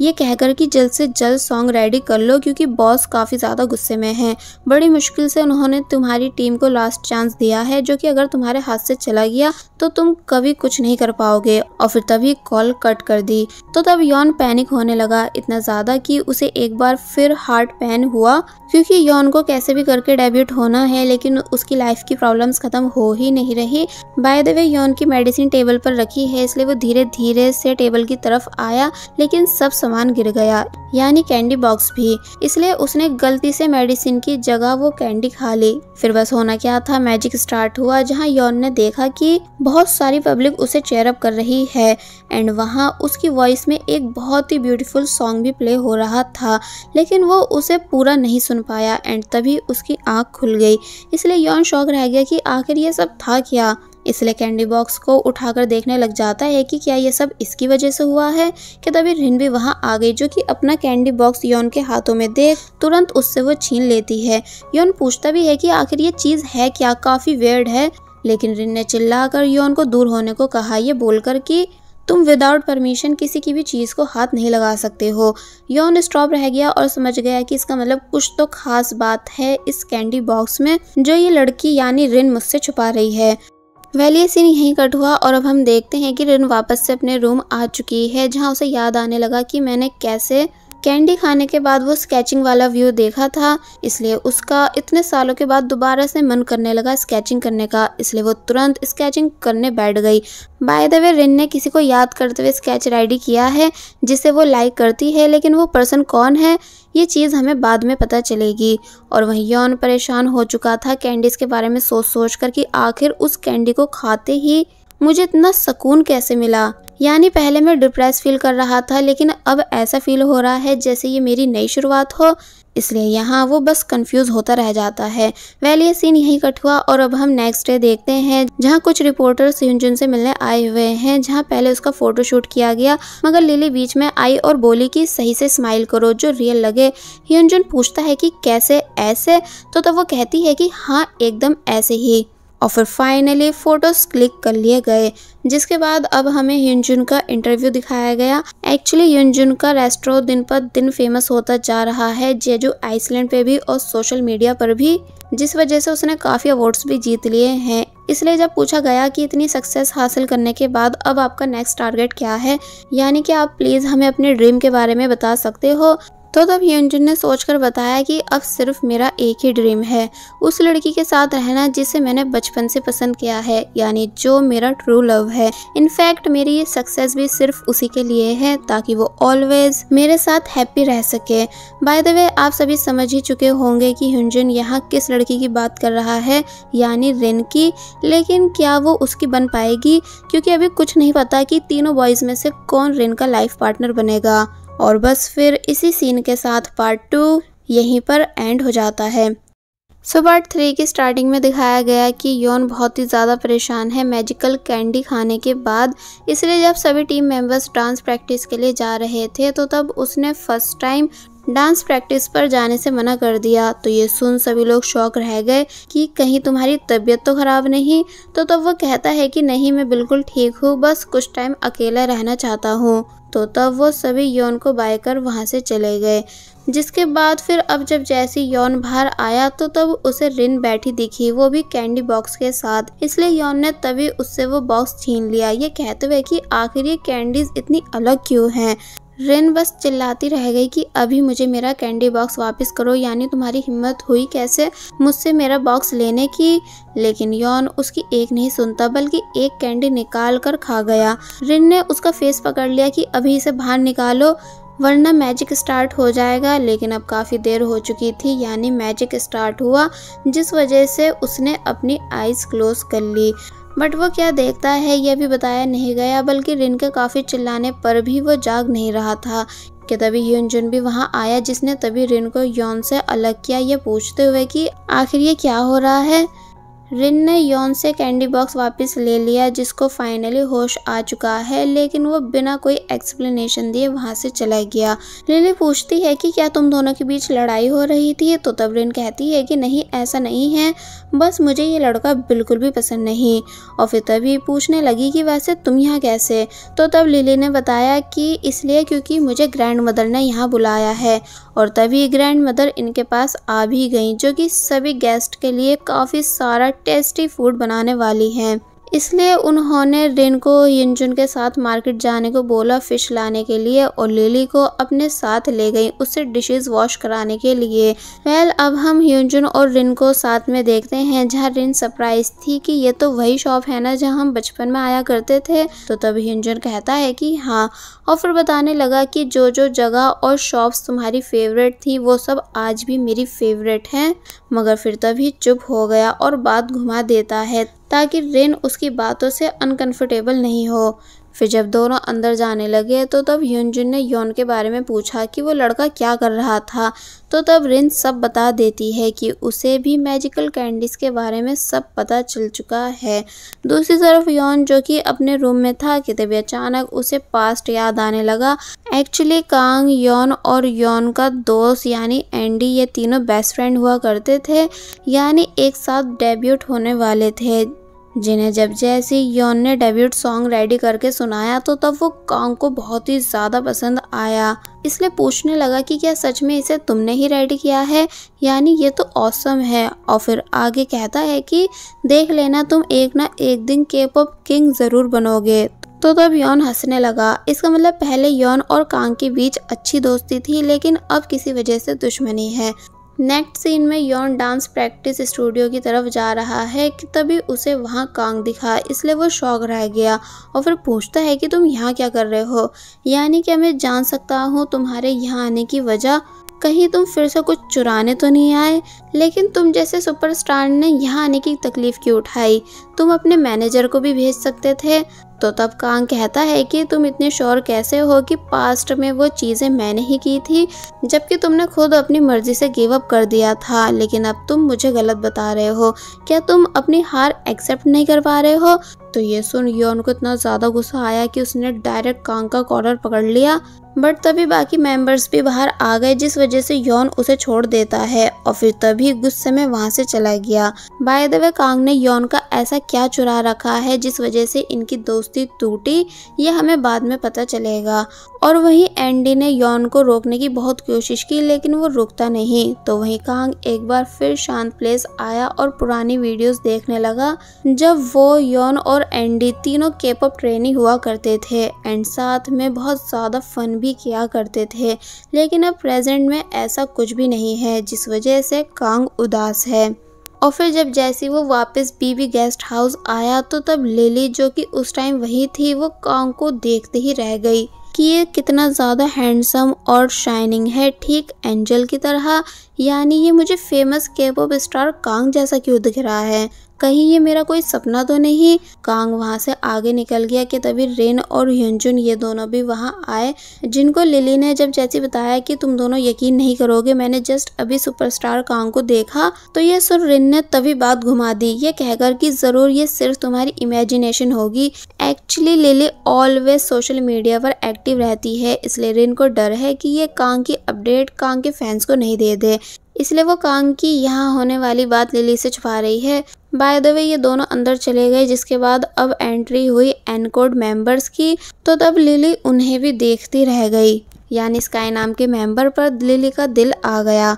ये कहकर कि जल्द से जल्द सॉन्ग रेडी कर लो क्योंकि बॉस काफ़ी ज़्यादा गुस्से में हैं बड़ी मुश्किल से उन्होंने तुम्हारी टीम को लास्ट चांस दिया है जो कि अगर तुम्हारे हाथ से चला गया तो तुम कभी कुछ नहीं कर पाओगे और फिर तभी कॉल कट कर दी तो तब यौन पैनिक होने लगा इतना ज़्यादा कि उसे एक बार फिर हार्ट पैन हुआ क्योंकि यौन को कैसे भी करके डेब्यूट होना है लेकिन उसकी लाइफ की प्रॉब्लम्स ख़त्म हो ही नहीं रही बाय द वे यौन की मेडिसिन टेबल पर रखी है इसलिए वो धीरे धीरे से टेबल की तरफ आया लेकिन सब सामान गिर गया यानी कैंडी बॉक्स भी इसलिए उसने गलती से मेडिसिन की जगह वो कैंडी खा ली फिर बस होना क्या था मैजिक स्टार्ट हुआ जहाँ यौन ने देखा कि बहुत सारी पब्लिक उसे चेयरअप कर रही है एंड वहाँ उसकी वॉइस में एक बहुत ही ब्यूटीफुल सॉन्ग भी प्ले हो रहा था लेकिन वो उसे पूरा नहीं सुन पाया एंड तभी उसकी आँख खुल गई इसलिए यौन शौक रह गया कि आखिर ये सब था क्या इसलिए कैंडी बॉक्स को उठाकर देखने लग जाता है कि क्या ये सब इसकी वजह से हुआ है कि तभी रिन भी वहाँ आ गई जो कि अपना कैंडी बॉक्स योन के हाथों में देख तुरंत उससे वो छीन लेती है योन पूछता भी है कि आखिर ये चीज़ है क्या काफ़ी वेर्ड है लेकिन रिन ने चिल्लाकर योन को दूर होने को कहा ये बोलकर कि तुम विदाउट परमिशन किसी की भी चीज़ को हाथ नहीं लगा सकते हो यौन स्टॉप रह गया और समझ गया कि इसका मतलब कुछ तो खास बात है इस कैंडी बॉक्स में जो ये लड़की यानी रिन मुझसे छुपा रही है ये सीन यहीं कट हुआ और अब हम देखते हैं कि रिन वापस से अपने रूम आ चुकी है जहाँ उसे याद आने लगा कि मैंने कैसे कैंडी खाने के बाद वो स्केचिंग वाला व्यू देखा था इसलिए उसका इतने सालों के बाद दोबारा से मन करने लगा स्केचिंग करने का इसलिए वो तुरंत स्केचिंग करने बैठ गई बाय द वे रिन ने किसी को याद करते हुए स्केच रेडी किया है जिसे वो लाइक करती है लेकिन वो पर्सन कौन है ये चीज़ हमें बाद में पता चलेगी और वहीं यौन परेशान हो चुका था कैंडीज़ के बारे में सोच सोच कर कि आखिर उस कैंडी को खाते ही मुझे इतना सुकून कैसे मिला यानी पहले मैं डिप्रेस फील कर रहा था लेकिन अब ऐसा फील हो रहा है जैसे ये मेरी नई शुरुआत हो इसलिए यहाँ वो बस कंफ्यूज होता रह जाता है वेल ये सीन यहीं कट हुआ और अब हम नेक्स्ट डे देखते हैं जहाँ कुछ रिपोर्टर सिंजुन से मिलने आए हुए हैं जहाँ पहले उसका फोटोशूट किया गया मगर लिली बीच में आई और बोली कि सही से स्माइल करो जो रियल लगे हिंजुन पूछता है कि कैसे ऐसे तो तब वो कहती है कि हाँ एकदम ऐसे ही और फिर फाइनली फ़ोटोज़ क्लिक कर लिए गए जिसके बाद अब हमें यूनजुन का इंटरव्यू दिखाया गया एक्चुअली यूनजुन का रेस्ट्रो दिन पर दिन फेमस होता जा रहा है जेजू आइसलैंड पे भी और सोशल मीडिया पर भी जिस वजह से उसने काफ़ी अवार्ड्स भी जीत लिए हैं इसलिए जब पूछा गया कि इतनी सक्सेस हासिल करने के बाद अब आपका नेक्स्ट टारगेट क्या है यानी कि आप प्लीज़ हमें अपने ड्रीम के बारे में बता सकते हो तो तब हिंजुन ने सोचकर बताया कि अब सिर्फ मेरा एक ही ड्रीम है उस लड़की के साथ रहना जिसे मैंने बचपन से पसंद किया है यानी जो मेरा ट्रू लव है इनफैक्ट मेरी ये सक्सेस भी सिर्फ उसी के लिए है ताकि वो ऑलवेज मेरे साथ हैप्पी रह सके बाय द वे आप सभी समझ ही चुके होंगे कि हिंजुन यहाँ किस लड़की की बात कर रहा है यानी रिन की लेकिन क्या वो उसकी बन पाएगी क्योंकि अभी कुछ नहीं पता कि तीनों बॉयज़ में से कौन रिन का लाइफ पार्टनर बनेगा और बस फिर इसी सीन के साथ पार्ट टू यहीं पर एंड हो जाता है सो पार्ट थ्री की स्टार्टिंग में दिखाया गया कि योन बहुत ही ज़्यादा परेशान है मैजिकल कैंडी खाने के बाद इसलिए जब सभी टीम मेंबर्स डांस प्रैक्टिस के लिए जा रहे थे तो तब उसने फर्स्ट टाइम डांस प्रैक्टिस पर जाने से मना कर दिया तो ये सुन सभी लोग शौक रह गए कि कहीं तुम्हारी तबीयत तो ख़राब नहीं तो तब वो कहता है कि नहीं मैं बिल्कुल ठीक हूँ बस कुछ टाइम अकेला रहना चाहता हूँ तो तब वो सभी यौन को बाय कर वहाँ से चले गए जिसके बाद फिर अब जब जैसी यौन बाहर आया तो तब उसे रिन बैठी दिखी वो भी कैंडी बॉक्स के साथ इसलिए यौन ने तभी उससे वो बॉक्स छीन लिया ये कहते हुए कि आखिर ये कैंडीज इतनी अलग क्यों हैं रेन बस चिल्लाती रह गई कि अभी मुझे मेरा कैंडी बॉक्स वापस करो यानी तुम्हारी हिम्मत हुई कैसे मुझसे मेरा बॉक्स लेने की लेकिन यौन उसकी एक नहीं सुनता बल्कि एक कैंडी निकाल कर खा गया रिन ने उसका फेस पकड़ लिया कि अभी इसे बाहर निकालो वरना मैजिक स्टार्ट हो जाएगा लेकिन अब काफ़ी देर हो चुकी थी यानी मैजिक स्टार्ट हुआ जिस वजह से उसने अपनी आइज़ क्लोज कर ली बट वो क्या देखता है यह भी बताया नहीं गया बल्कि रिन के काफ़ी चिल्लाने पर भी वो जाग नहीं रहा था कि तभी ह्यूनजुन भी वहाँ आया जिसने तभी रिन को यौन से अलग किया ये पूछते हुए कि आखिर ये क्या हो रहा है रिन ने यौन से कैंडी बॉक्स वापस ले लिया जिसको फाइनली होश आ चुका है लेकिन वो बिना कोई एक्सप्लेनेशन दिए वहाँ से चला गया लिली पूछती है कि क्या तुम दोनों के बीच लड़ाई हो रही थी तो तब रिन कहती है कि नहीं ऐसा नहीं है बस मुझे ये लड़का बिल्कुल भी पसंद नहीं और फिर तभी पूछने लगी कि वैसे तुम यहाँ कैसे तो तब लिली ने बताया कि इसलिए क्योंकि मुझे ग्रैंड मदर ने यहाँ बुलाया है और तभी ग्रैंड मदर इनके पास आ भी गई जो कि सभी गेस्ट के लिए काफ़ी सारा टेस्टी फूड बनाने वाली हैं इसलिए उन्होंने रिन को यिनचुन के साथ मार्केट जाने को बोला फिश लाने के लिए और लिली को अपने साथ ले गई उससे डिशेज वॉश कराने के लिए वेल अब हम ह्यूंजुन और रिन को साथ में देखते हैं जहाँ रिन सरप्राइज थी कि ये तो वही शॉप है ना जहाँ हम बचपन में आया करते थे तो तब ह्यूंजुन कहता है कि हाँ और फिर बताने लगा कि जो जो जगह और शॉप्स तुम्हारी फेवरेट थी वो सब आज भी मेरी फेवरेट हैं मगर फिर तभी चुप हो गया और बात घुमा देता है ताकि रिन उसकी बातों से अनकंफर्टेबल नहीं हो फिर जब दोनों अंदर जाने लगे तो तब ह्यूनजुन ने योन के बारे में पूछा कि वो लड़का क्या कर रहा था तो तब रिन सब बता देती है कि उसे भी मैजिकल कैंडीज़ के बारे में सब पता चल चुका है दूसरी तरफ योन जो कि अपने रूम में था कि तभी अचानक उसे पास्ट याद आने लगा एक्चुअली कांग योन और योन का दोस्त यानी एंडी ये तीनों बेस्ट फ्रेंड हुआ करते थे यानी एक साथ डेब्यूट होने वाले थे जिन्हें जब जैसे यौन ने डेब्यूट सॉन्ग रेडी करके सुनाया तो तब वो कांग को बहुत ही ज़्यादा पसंद आया इसलिए पूछने लगा कि क्या सच में इसे तुमने ही रेडी किया है यानी ये तो औसम है और फिर आगे कहता है कि देख लेना तुम एक ना एक दिन के पॉप किंग ज़रूर बनोगे तो तब यौन हंसने लगा इसका मतलब पहले यौन और कांग के बीच अच्छी दोस्ती थी लेकिन अब किसी वजह से दुश्मनी है नेक्स्ट सीन में यौन डांस प्रैक्टिस स्टूडियो की तरफ जा रहा है कि तभी उसे वहाँ कांग दिखा इसलिए वो शौक रह गया और फिर पूछता है कि तुम यहाँ क्या कर रहे हो यानी कि मैं जान सकता हूँ तुम्हारे यहाँ आने की वजह कहीं तुम फिर से कुछ चुराने तो नहीं आए लेकिन तुम जैसे सुपरस्टार ने यहाँ आने की तकलीफ क्यों उठाई तुम अपने मैनेजर को भी भेज सकते थे तो तब कांग कहता है कि तुम इतने श्योर कैसे हो कि पास्ट में वो चीज़ें मैंने ही की थी जबकि तुमने खुद अपनी मर्जी से गिव अप कर दिया था लेकिन अब तुम मुझे गलत बता रहे हो क्या तुम अपनी हार एक्सेप्ट नहीं कर पा रहे हो तो ये सुन योन को इतना ज़्यादा गुस्सा आया कि उसने डायरेक्ट कांग का कॉलर पकड़ लिया बट तभी बाकी मेंबर्स भी बाहर आ गए जिस वजह से योन उसे छोड़ देता है और फिर तभी गुस्से में वहाँ से चला गया बाय द वे कांग ने योन का ऐसा क्या चुरा रखा है जिस वजह से इनकी दोस्त दोस्ती टूटी ये हमें बाद में पता चलेगा और वहीं एंडी ने यौन को रोकने की बहुत कोशिश की लेकिन वो रुकता नहीं तो वहीं कांग एक बार फिर शांत प्लेस आया और पुरानी वीडियोस देखने लगा जब वो यौन और एंडी तीनों केपअप ट्रेनिंग हुआ करते थे एंड साथ में बहुत ज़्यादा फन भी किया करते थे लेकिन अब प्रेजेंट में ऐसा कुछ भी नहीं है जिस वजह से कांग उदास है और फिर जब जैसी वो वापस बीबी गेस्ट हाउस आया तो तब लिली जो कि उस टाइम वही थी वो कांग को देखते ही रह गई कि ये कितना ज़्यादा हैंडसम और शाइनिंग है ठीक एंजल की तरह यानी ये मुझे फेमस के स्टार कांग जैसा क्यों दिख रहा है कहीं ये मेरा कोई सपना तो नहीं कांग वहां से आगे निकल गया कि तभी रेन और यंजुन ये दोनों भी वहां आए जिनको लिली ने जब जैसी बताया कि तुम दोनों यकीन नहीं करोगे मैंने जस्ट अभी सुपरस्टार कांग को देखा तो ये सुन रिन ने तभी बात घुमा दी ये कहकर कि जरूर ये सिर्फ तुम्हारी इमेजिनेशन होगी actually Lily always social media पर एक्टिव रहती है इसलिए रिन को डर है की ये कांग की अपडेट कांग के फैंस को नहीं दे दे इसलिए वो कांग की यहाँ होने वाली बात लिली से छुपा रही है बाय द वे ये दोनों अंदर चले गए जिसके बाद अब एंट्री हुई एनकोड मेंबर्स की तो तब लिली उन्हें भी देखती रह गई यानी स्काई नाम के मेंबर पर लिली का दिल आ गया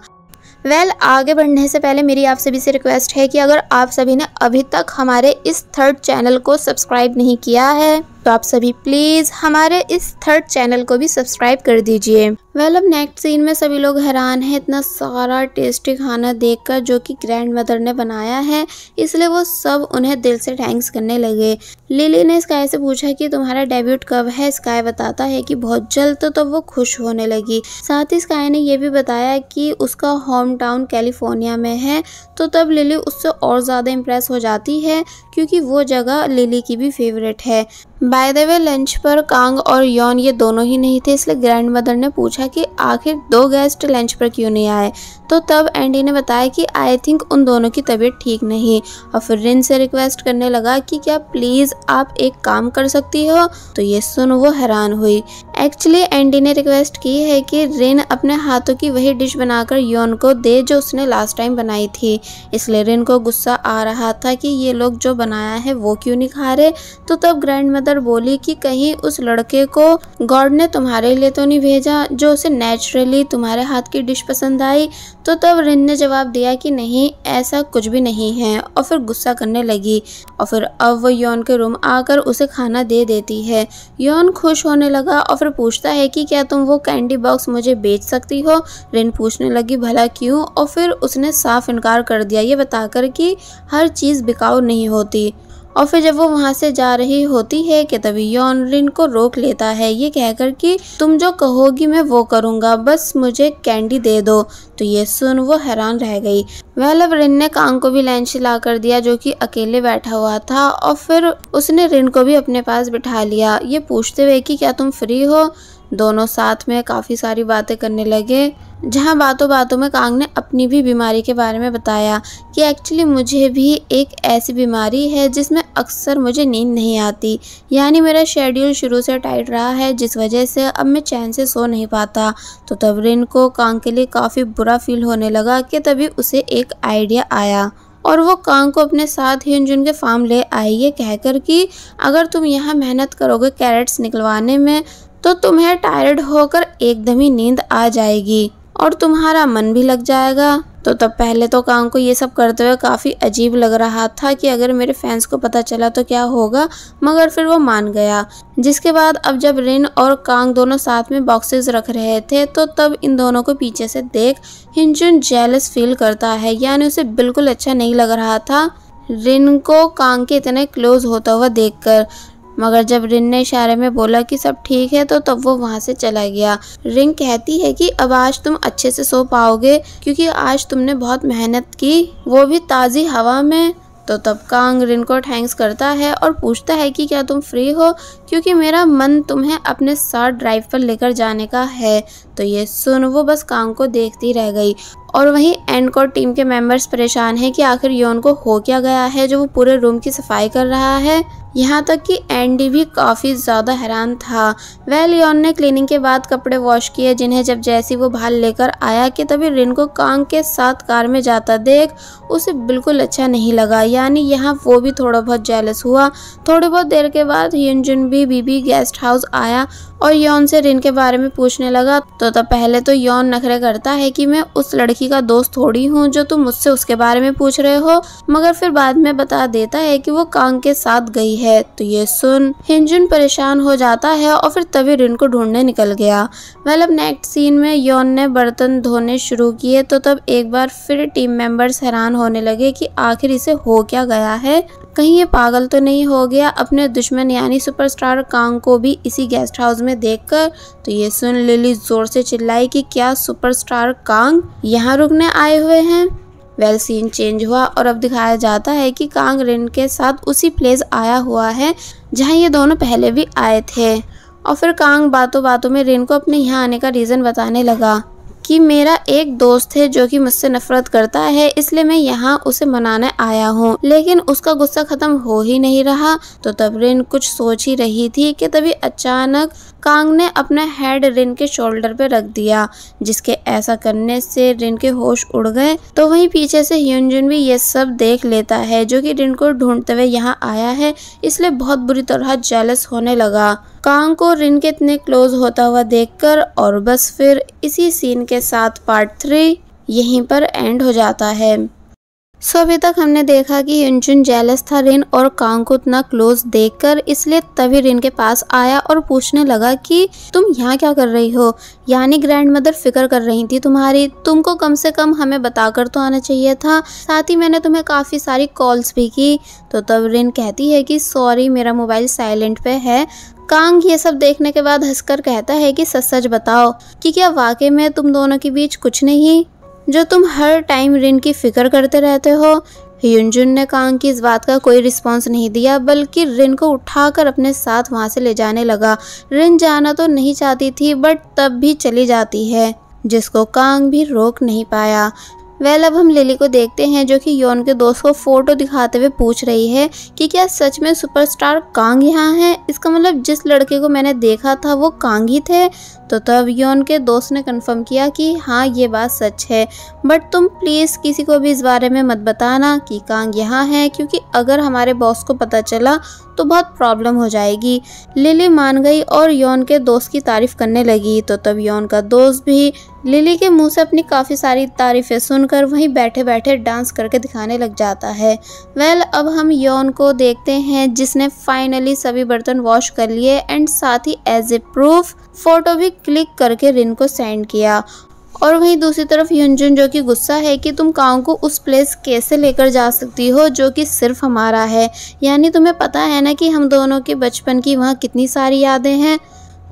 वेल well, आगे बढ़ने से पहले मेरी आप सभी से रिक्वेस्ट है कि अगर आप सभी ने अभी तक हमारे इस थर्ड चैनल को सब्सक्राइब नहीं किया है तो आप सभी प्लीज़ हमारे इस थर्ड चैनल को भी सब्सक्राइब कर दीजिए वेल अब नेक्स्ट सीन में सभी लोग हैरान हैं इतना सारा टेस्टी खाना देखकर जो कि ग्रैंड मदर ने बनाया है इसलिए वो सब उन्हें दिल से थैंक्स करने लगे लिली ने स्काई से पूछा कि तुम्हारा डेब्यूट कब है स्काई बताता है कि बहुत जल्द तो, तो वो खुश होने लगी साथ ही स्काई ने यह भी बताया कि उसका होम टाउन कैलिफोर्निया में है तो तब लिली उससे और ज़्यादा इम्प्रेस हो जाती है क्योंकि वो जगह लिली की भी फेवरेट है बाय द वे लंच पर कांग और यौन ये दोनों ही नहीं थे इसलिए ग्रैंड मदर ने पूछा कि आखिर दो गेस्ट लंच पर क्यों नहीं आए तो तब एंडी ने बताया कि आई थिंक उन दोनों की तबीयत ठीक नहीं और फिर रिन से रिक्वेस्ट करने लगा कि क्या प्लीज़ आप एक काम कर सकती हो तो ये सुन वो हैरान हुई एक्चुअली एंडी ने रिक्वेस्ट की है कि रिन अपने हाथों की वही डिश बनाकर योन को दे जो उसने लास्ट टाइम बनाई थी इसलिए रिन को गुस्सा आ रहा था कि ये लोग जो बनाया है वो क्यों नहीं खा रहे तो तब ग्रैंड मदर बोली कि कहीं उस लड़के को गॉड ने तुम्हारे लिए तो नहीं भेजा जो उसे नेचुरली तुम्हारे हाथ की डिश पसंद आई तो तब रिन ने जवाब दिया कि नहीं ऐसा कुछ भी नहीं है और फिर गुस्सा करने लगी और फिर अब वो यौन के रूम आकर उसे खाना दे देती है यौन खुश होने लगा और फिर पर पूछता है कि क्या तुम वो कैंडी बॉक्स मुझे बेच सकती हो रिन पूछने लगी भला क्यों और फिर उसने साफ इनकार कर दिया ये बताकर कि हर चीज़ बिकाऊ नहीं होती और फिर जब वो वहाँ से जा रही होती है कि तभी रिन को रोक लेता है ये कहकर कि तुम जो कहोगी मैं वो करूँगा बस मुझे कैंडी दे दो तो ये सुन वो हैरान रह गई वहलव रिन ने कांग को भी लैंच ला कर दिया जो कि अकेले बैठा हुआ था और फिर उसने रिन को भी अपने पास बिठा लिया ये पूछते हुए कि क्या तुम फ्री हो दोनों साथ में काफ़ी सारी बातें करने लगे जहाँ बातों बातों में कांग ने अपनी भी बीमारी के बारे में बताया कि एक्चुअली मुझे भी एक ऐसी बीमारी है जिसमें अक्सर मुझे नींद नहीं आती यानी मेरा शेड्यूल शुरू से टाइट रहा है जिस वजह से अब मैं चैन से सो नहीं पाता तो तबरीन को कांग के लिए काफ़ी बुरा फील होने लगा कि तभी उसे एक आइडिया आया और वो कांग को अपने साथ हिंजुन के फार्म ले आई ये कहकर कि अगर तुम यहाँ मेहनत करोगे कैरेट्स निकलवाने में तो तुम्हें टायर्ड होकर एकदम ही नींद आ जाएगी और तुम्हारा मन भी लग जाएगा तो तब पहले तो कांग को ये सब करते हुए काफ़ी अजीब लग रहा था कि अगर मेरे फैंस को पता चला तो क्या होगा मगर फिर वो मान गया जिसके बाद अब जब रिन और कांग दोनों साथ में बॉक्सेस रख रहे थे तो तब इन दोनों को पीछे से देख हिंजुन जेलस फील करता है यानी उसे बिल्कुल अच्छा नहीं लग रहा था रिन को कांग के इतने क्लोज होता हुआ देखकर मगर जब रिन ने इशारे में बोला कि सब ठीक है तो तब वो वहाँ से चला गया रिंग कहती है कि अब आज तुम अच्छे से सो पाओगे क्योंकि आज तुमने बहुत मेहनत की वो भी ताज़ी हवा में तो तब कांग रिन को थैंक्स करता है और पूछता है कि क्या तुम फ्री हो क्योंकि मेरा मन तुम्हें अपने साथ ड्राइव पर लेकर जाने का है तो ये सुन वो बस कांग को देखती रह गई और वहीं एंड कोर टीम के मेंबर्स परेशान हैं कि आखिर योन को हो क्या गया है जो वो पूरे रूम की सफाई कर रहा है यहाँ तक कि एंडी भी काफ़ी ज़्यादा हैरान था वह योन ने क्लीनिंग के बाद कपड़े वॉश किए जिन्हें जब जैसी वो बाहर लेकर आया कि तभी रिन को कांग के साथ कार में जाता देख उसे बिल्कुल अच्छा नहीं लगा यानी यहाँ वो भी थोड़ा बहुत जेलस हुआ थोड़ी बहुत देर के बाद हियनजुन भी बीबी गेस्ट हाउस आया और यौन से रिन के बारे में पूछने लगा तो तब तो पहले तो यौन नखरे करता है कि मैं उस लड़की का दोस्त थोड़ी हूँ जो तुम मुझसे उसके बारे में पूछ रहे हो मगर फिर बाद में बता देता है कि वो कांग के साथ गई है तो ये सुन हिंजुन परेशान हो जाता है और फिर तभी रिन को ढूंढने निकल गया वेल अब नेक्स्ट सीन में यौन ने बर्तन धोने शुरू किए तो तब एक बार फिर टीम मेंबर्स हैरान होने लगे की आखिर इसे हो क्या गया है कहीं ये पागल तो नहीं हो गया अपने दुश्मन यानी सुपरस्टार कांग को भी इसी गेस्ट हाउस में देखकर तो ये सुन लिली जोर से चिल्लाई कि क्या सुपरस्टार कांग यहाँ रुकने आए हुए हैं वेल सीन चेंज हुआ और अब दिखाया जाता है कि कांग रिन के साथ उसी प्लेस आया हुआ है जहाँ ये दोनों पहले भी आए थे और फिर कांग बातों बातों में रिन को अपने यहाँ आने का रीज़न बताने लगा कि मेरा एक दोस्त है जो कि मुझसे नफरत करता है इसलिए मैं यहाँ उसे मनाने आया हूँ लेकिन उसका गुस्सा खत्म हो ही नहीं रहा तो तबरीन कुछ सोच ही रही थी कि तभी अचानक कांग ने अपना हेड रिन के शोल्डर पर रख दिया जिसके ऐसा करने से रिन के होश उड़ गए तो वहीं पीछे से ह्यूनजुन भी ये सब देख लेता है जो कि रिन को ढूंढते हुए यहाँ आया है इसलिए बहुत बुरी तरह जेलस होने लगा कांग को रिन के इतने क्लोज होता हुआ देखकर और बस फिर इसी सीन के साथ पार्ट थ्री यहीं पर एंड हो जाता है सो अभी तक हमने देखा कि युनजुन जेलस था रिन और कांग को इतना क्लोज देखकर इसलिए तभी रिन के पास आया और पूछने लगा कि तुम यहाँ क्या कर रही हो यानी ग्रैंड मदर फिक्र कर रही थी तुम्हारी तुमको कम से कम हमें बताकर तो आना चाहिए था साथ ही मैंने तुम्हें काफ़ी सारी कॉल्स भी की तो तब रिन कहती है कि सॉरी मेरा मोबाइल साइलेंट पे है कांग ये सब देखने के बाद हंसकर कहता है कि सच सच बताओ कि क्या वाकई में तुम दोनों के बीच कुछ नहीं जो तुम हर टाइम रिन की फ़िक्र करते रहते हो युनजुन ने कांग की इस बात का कोई रिस्पांस नहीं दिया बल्कि रिन को उठाकर अपने साथ वहां से ले जाने लगा रिन जाना तो नहीं चाहती थी बट तब भी चली जाती है जिसको कांग भी रोक नहीं पाया वेल अब हम लिली को देखते हैं जो कि योन के दोस्त को फोटो दिखाते हुए पूछ रही है कि क्या सच में सुपरस्टार कांग यहाँ है इसका मतलब जिस लड़के को मैंने देखा था वो कांग ही थे तो तब योन के दोस्त ने कंफर्म किया कि हाँ ये बात सच है बट तुम प्लीज़ किसी को भी इस बारे में मत बताना कि कांग यहाँ है क्योंकि अगर हमारे बॉस को पता चला तो बहुत प्रॉब्लम हो जाएगी लिली मान गई और योन के दोस्त की तारीफ़ करने लगी तो तब योन का दोस्त भी लिली के मुंह से अपनी काफ़ी सारी तारीफ़ें सुनकर वहीं बैठे बैठे डांस करके दिखाने लग जाता है वेल well, अब हम यौन को देखते हैं जिसने फाइनली सभी बर्तन वॉश कर लिए एंड साथ ही एज ए प्रूफ फ़ोटो भी क्लिक करके रिन को सेंड किया और वहीं दूसरी तरफ युनजुन जो कि गुस्सा है कि तुम काउ को उस प्लेस कैसे लेकर जा सकती हो जो कि सिर्फ हमारा है यानी तुम्हें पता है ना कि हम दोनों के बचपन की वहाँ कितनी सारी यादें हैं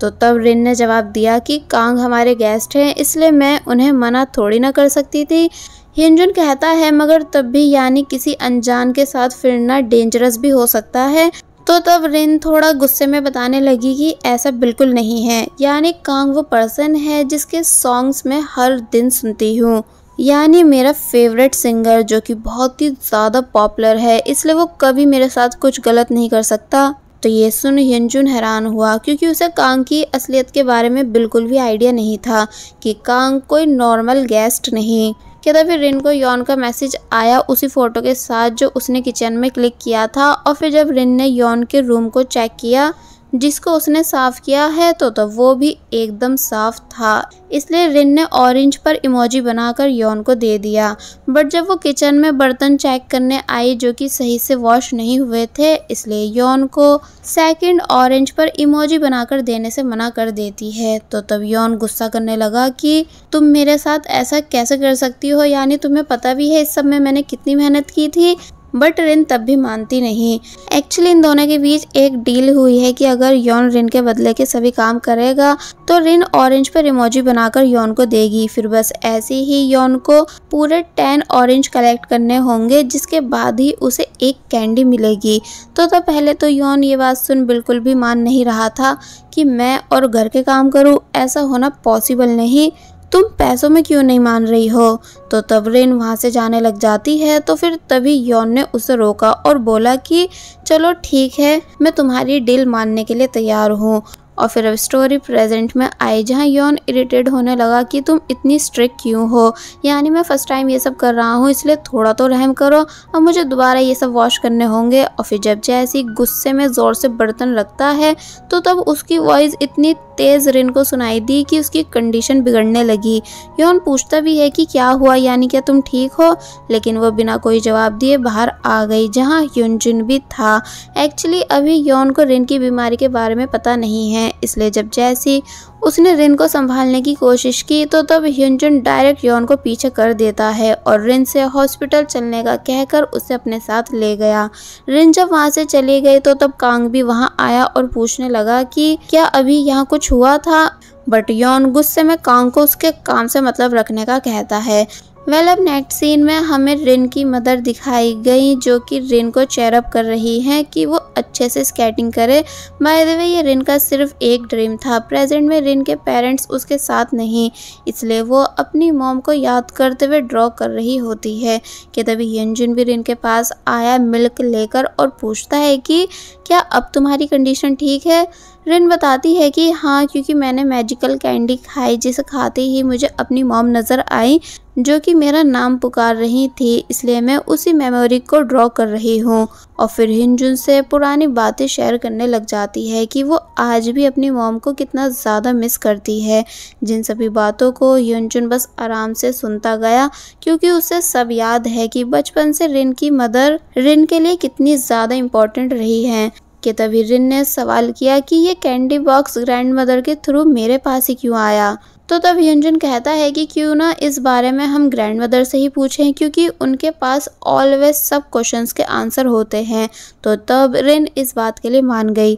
तो तब रिन ने जवाब दिया कि कांग हमारे गेस्ट हैं इसलिए मैं उन्हें मना थोड़ी ना कर सकती थी हिंजुन कहता है मगर तब भी यानी किसी अनजान के साथ फिरना डेंजरस भी हो सकता है तो तब रिन थोड़ा गुस्से में बताने लगी कि ऐसा बिल्कुल नहीं है यानी कांग वो पर्सन है जिसके सॉन्ग्स मैं हर दिन सुनती हूँ यानी मेरा फेवरेट सिंगर जो कि बहुत ही ज़्यादा पॉपुलर है इसलिए वो कभी मेरे साथ कुछ गलत नहीं कर सकता तो ये सुन हिंजुन हैरान हुआ क्योंकि उसे कांग की असलियत के बारे में बिल्कुल भी आइडिया नहीं था कि कांग कोई नॉर्मल गेस्ट नहीं क्या था फिर रिन को यौन का मैसेज आया उसी फ़ोटो के साथ जो उसने किचन में क्लिक किया था और फिर जब रिन ने यौन के रूम को चेक किया जिसको उसने साफ किया है तो तो वो भी एकदम साफ था इसलिए रिन ने ऑरेंज पर इमोजी बनाकर यौन को दे दिया बट जब वो किचन में बर्तन चेक करने आई जो कि सही से वॉश नहीं हुए थे इसलिए यौन को सेकंड ऑरेंज पर इमोजी बनाकर देने से मना कर देती है तो तब यौन गुस्सा करने लगा कि तुम मेरे साथ ऐसा कैसे कर सकती हो यानी तुम्हें पता भी है इस सब में मैंने कितनी मेहनत की थी बट रिन तब भी मानती नहीं एक्चुअली इन दोनों के बीच एक डील हुई है कि अगर यौन रिन के बदले के सभी काम करेगा तो रिन ऑरेंज पर रिमोजी बनाकर यौन को देगी फिर बस ऐसे ही यौन को पूरे टेन ऑरेंज कलेक्ट करने होंगे जिसके बाद ही उसे एक कैंडी मिलेगी तो तब तो पहले तो यौन ये बात सुन बिल्कुल भी मान नहीं रहा था कि मैं और घर के काम करूँ ऐसा होना पॉसिबल नहीं तुम पैसों में क्यों नहीं मान रही हो तो तब रेन वहाँ से जाने लग जाती है तो फिर तभी यौन ने उसे रोका और बोला कि चलो ठीक है मैं तुम्हारी डील मानने के लिए तैयार हूँ और फिर अब स्टोरी प्रेजेंट में आई जहाँ यौन इरिटेड होने लगा कि तुम इतनी स्ट्रिक क्यों हो यानी मैं फ़र्स्ट टाइम ये सब कर रहा हूँ इसलिए थोड़ा तो रहम करो और मुझे दोबारा ये सब वॉश करने होंगे और फिर जब जैसी गुस्से में ज़ोर से बर्तन लगता है तो तब उसकी वॉइस इतनी तेज़ रिन को सुनाई दी कि उसकी कंडीशन बिगड़ने लगी यौन पूछता भी है कि क्या हुआ यानी क्या तुम ठीक हो लेकिन वो बिना कोई जवाब दिए बाहर आ गई जहाँ युनजुन भी था एक्चुअली अभी यौन को रिन की बीमारी के बारे में पता नहीं है हैं इसलिए जब जैसी उसने रिन को संभालने की कोशिश की तो तब ह्यूनजुन डायरेक्ट यौन को पीछे कर देता है और रिन से हॉस्पिटल चलने का कहकर उसे अपने साथ ले गया रिन जब वहां से चली गई तो तब कांग भी वहां आया और पूछने लगा कि क्या अभी यहाँ कुछ हुआ था बट यौन गुस्से में कांग को उसके काम से मतलब रखने का कहता है वेल अब नेक्स्ट सीन में हमें रिन की मदर दिखाई गई जो कि रिन को चेयरअप कर रही हैं कि वो अच्छे से स्केटिंग करे बाय द वे ये रिन का सिर्फ एक ड्रीम था प्रेजेंट में रिन के पेरेंट्स उसके साथ नहीं इसलिए वो अपनी मॉम को याद करते हुए ड्रॉ कर रही होती है कि तभी यंजुन भी रिन के पास आया मिल्क लेकर और पूछता है कि क्या अब तुम्हारी कंडीशन ठीक है रिन बताती है कि हाँ क्योंकि मैंने मैजिकल कैंडी खाई जिसे खाते ही मुझे अपनी मॉम नज़र आई जो कि मेरा नाम पुकार रही थी इसलिए मैं उसी मेमोरी को ड्रॉ कर रही हूँ और फिर हिंजुन से पुरानी बातें शेयर करने लग जाती है कि वो आज भी अपनी मॉम को कितना ज़्यादा मिस करती है जिन सभी बातों को युनजुन बस आराम से सुनता गया क्योंकि उसे सब याद है कि बचपन से रिन की मदर रिन के लिए कितनी ज़्यादा इम्पोर्टेंट रही है कि तभी रिन ने सवाल किया कि ये कैंडी बॉक्स ग्रैंड मदर के थ्रू मेरे पास ही क्यों आया तो तब युंजन कहता है कि क्यों ना इस बारे में हम ग्रैंड मदर से ही पूछें क्योंकि उनके पास ऑलवेज सब क्वेश्चंस के आंसर होते हैं तो तब रिन इस बात के लिए मान गई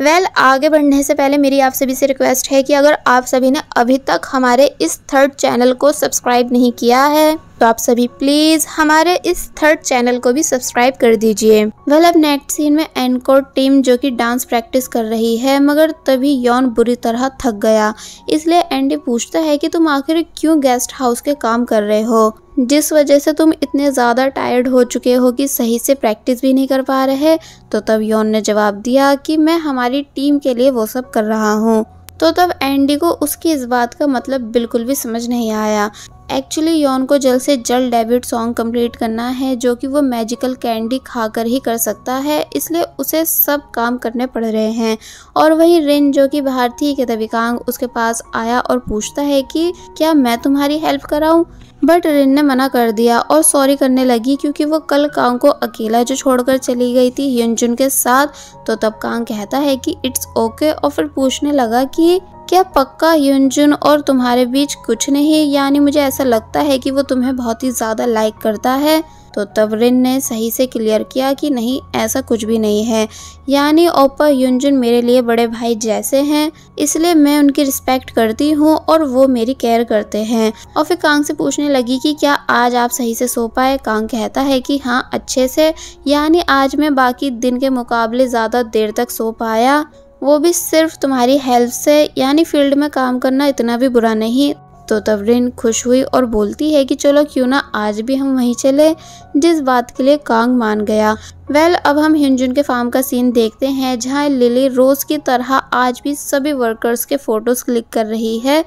वेल well, आगे बढ़ने से पहले मेरी आप सभी से रिक्वेस्ट है कि अगर आप सभी ने अभी तक हमारे इस थर्ड चैनल को सब्सक्राइब नहीं किया है तो आप सभी प्लीज हमारे इस थर्ड चैनल को भी सब्सक्राइब कर दीजिए वेल अब नेक्स्ट सीन में एनकोर टीम जो कि डांस प्रैक्टिस कर रही है मगर तभी यौन बुरी तरह थक गया इसलिए एंडी पूछता है कि तुम आखिर क्यों गेस्ट हाउस के काम कर रहे हो जिस वजह से तुम इतने ज़्यादा टायर्ड हो चुके हो कि सही से प्रैक्टिस भी नहीं कर पा रहे तो तब यौन ने जवाब दिया कि मैं हमारी टीम के लिए वो सब कर रहा हूँ तो तब एंडी को उसकी इस बात का मतलब बिल्कुल भी समझ नहीं आया एक्चुअली योन को जल्द से जल्द डेबिट सॉन्ग कंप्लीट करना है जो कि वो मैजिकल कैंडी खाकर ही कर सकता है इसलिए उसे सब काम करने पड़ रहे हैं और वही रिन जो कि बाहर थी दबिकांग उसके पास आया और पूछता है कि क्या मैं तुम्हारी हेल्प कराऊं बट रिन ने मना कर दिया और सॉरी करने लगी क्योंकि वो कल कांग को अकेला जो छोड़कर चली गई थी युनजुन के साथ तो तब कांग कहता है कि इट्स ओके okay, और फिर पूछने लगा कि क्या पक्का युनजुन और तुम्हारे बीच कुछ नहीं यानी मुझे ऐसा लगता है कि वो तुम्हें बहुत ही ज़्यादा लाइक करता है तो तबरिन ने सही से क्लियर किया कि नहीं ऐसा कुछ भी नहीं है यानी ओपा युनजुन मेरे लिए बड़े भाई जैसे हैं इसलिए मैं उनकी रिस्पेक्ट करती हूँ और वो मेरी केयर करते हैं और फिर कांग से पूछने लगी कि क्या आज आप सही से सो पाए कांग कहता है कि हाँ अच्छे से यानी आज मैं बाकी दिन के मुकाबले ज़्यादा देर तक सो पाया वो भी सिर्फ तुम्हारी हेल्प से यानी फील्ड में काम करना इतना भी बुरा नहीं तो तवरीन खुश हुई और बोलती है कि चलो क्यों ना आज भी हम वहीं चले जिस बात के लिए कांग मान गया वेल well, अब हम हिंजुन के फार्म का सीन देखते हैं जहां लिली रोज़ की तरह आज भी सभी वर्कर्स के फ़ोटोज़ क्लिक कर रही है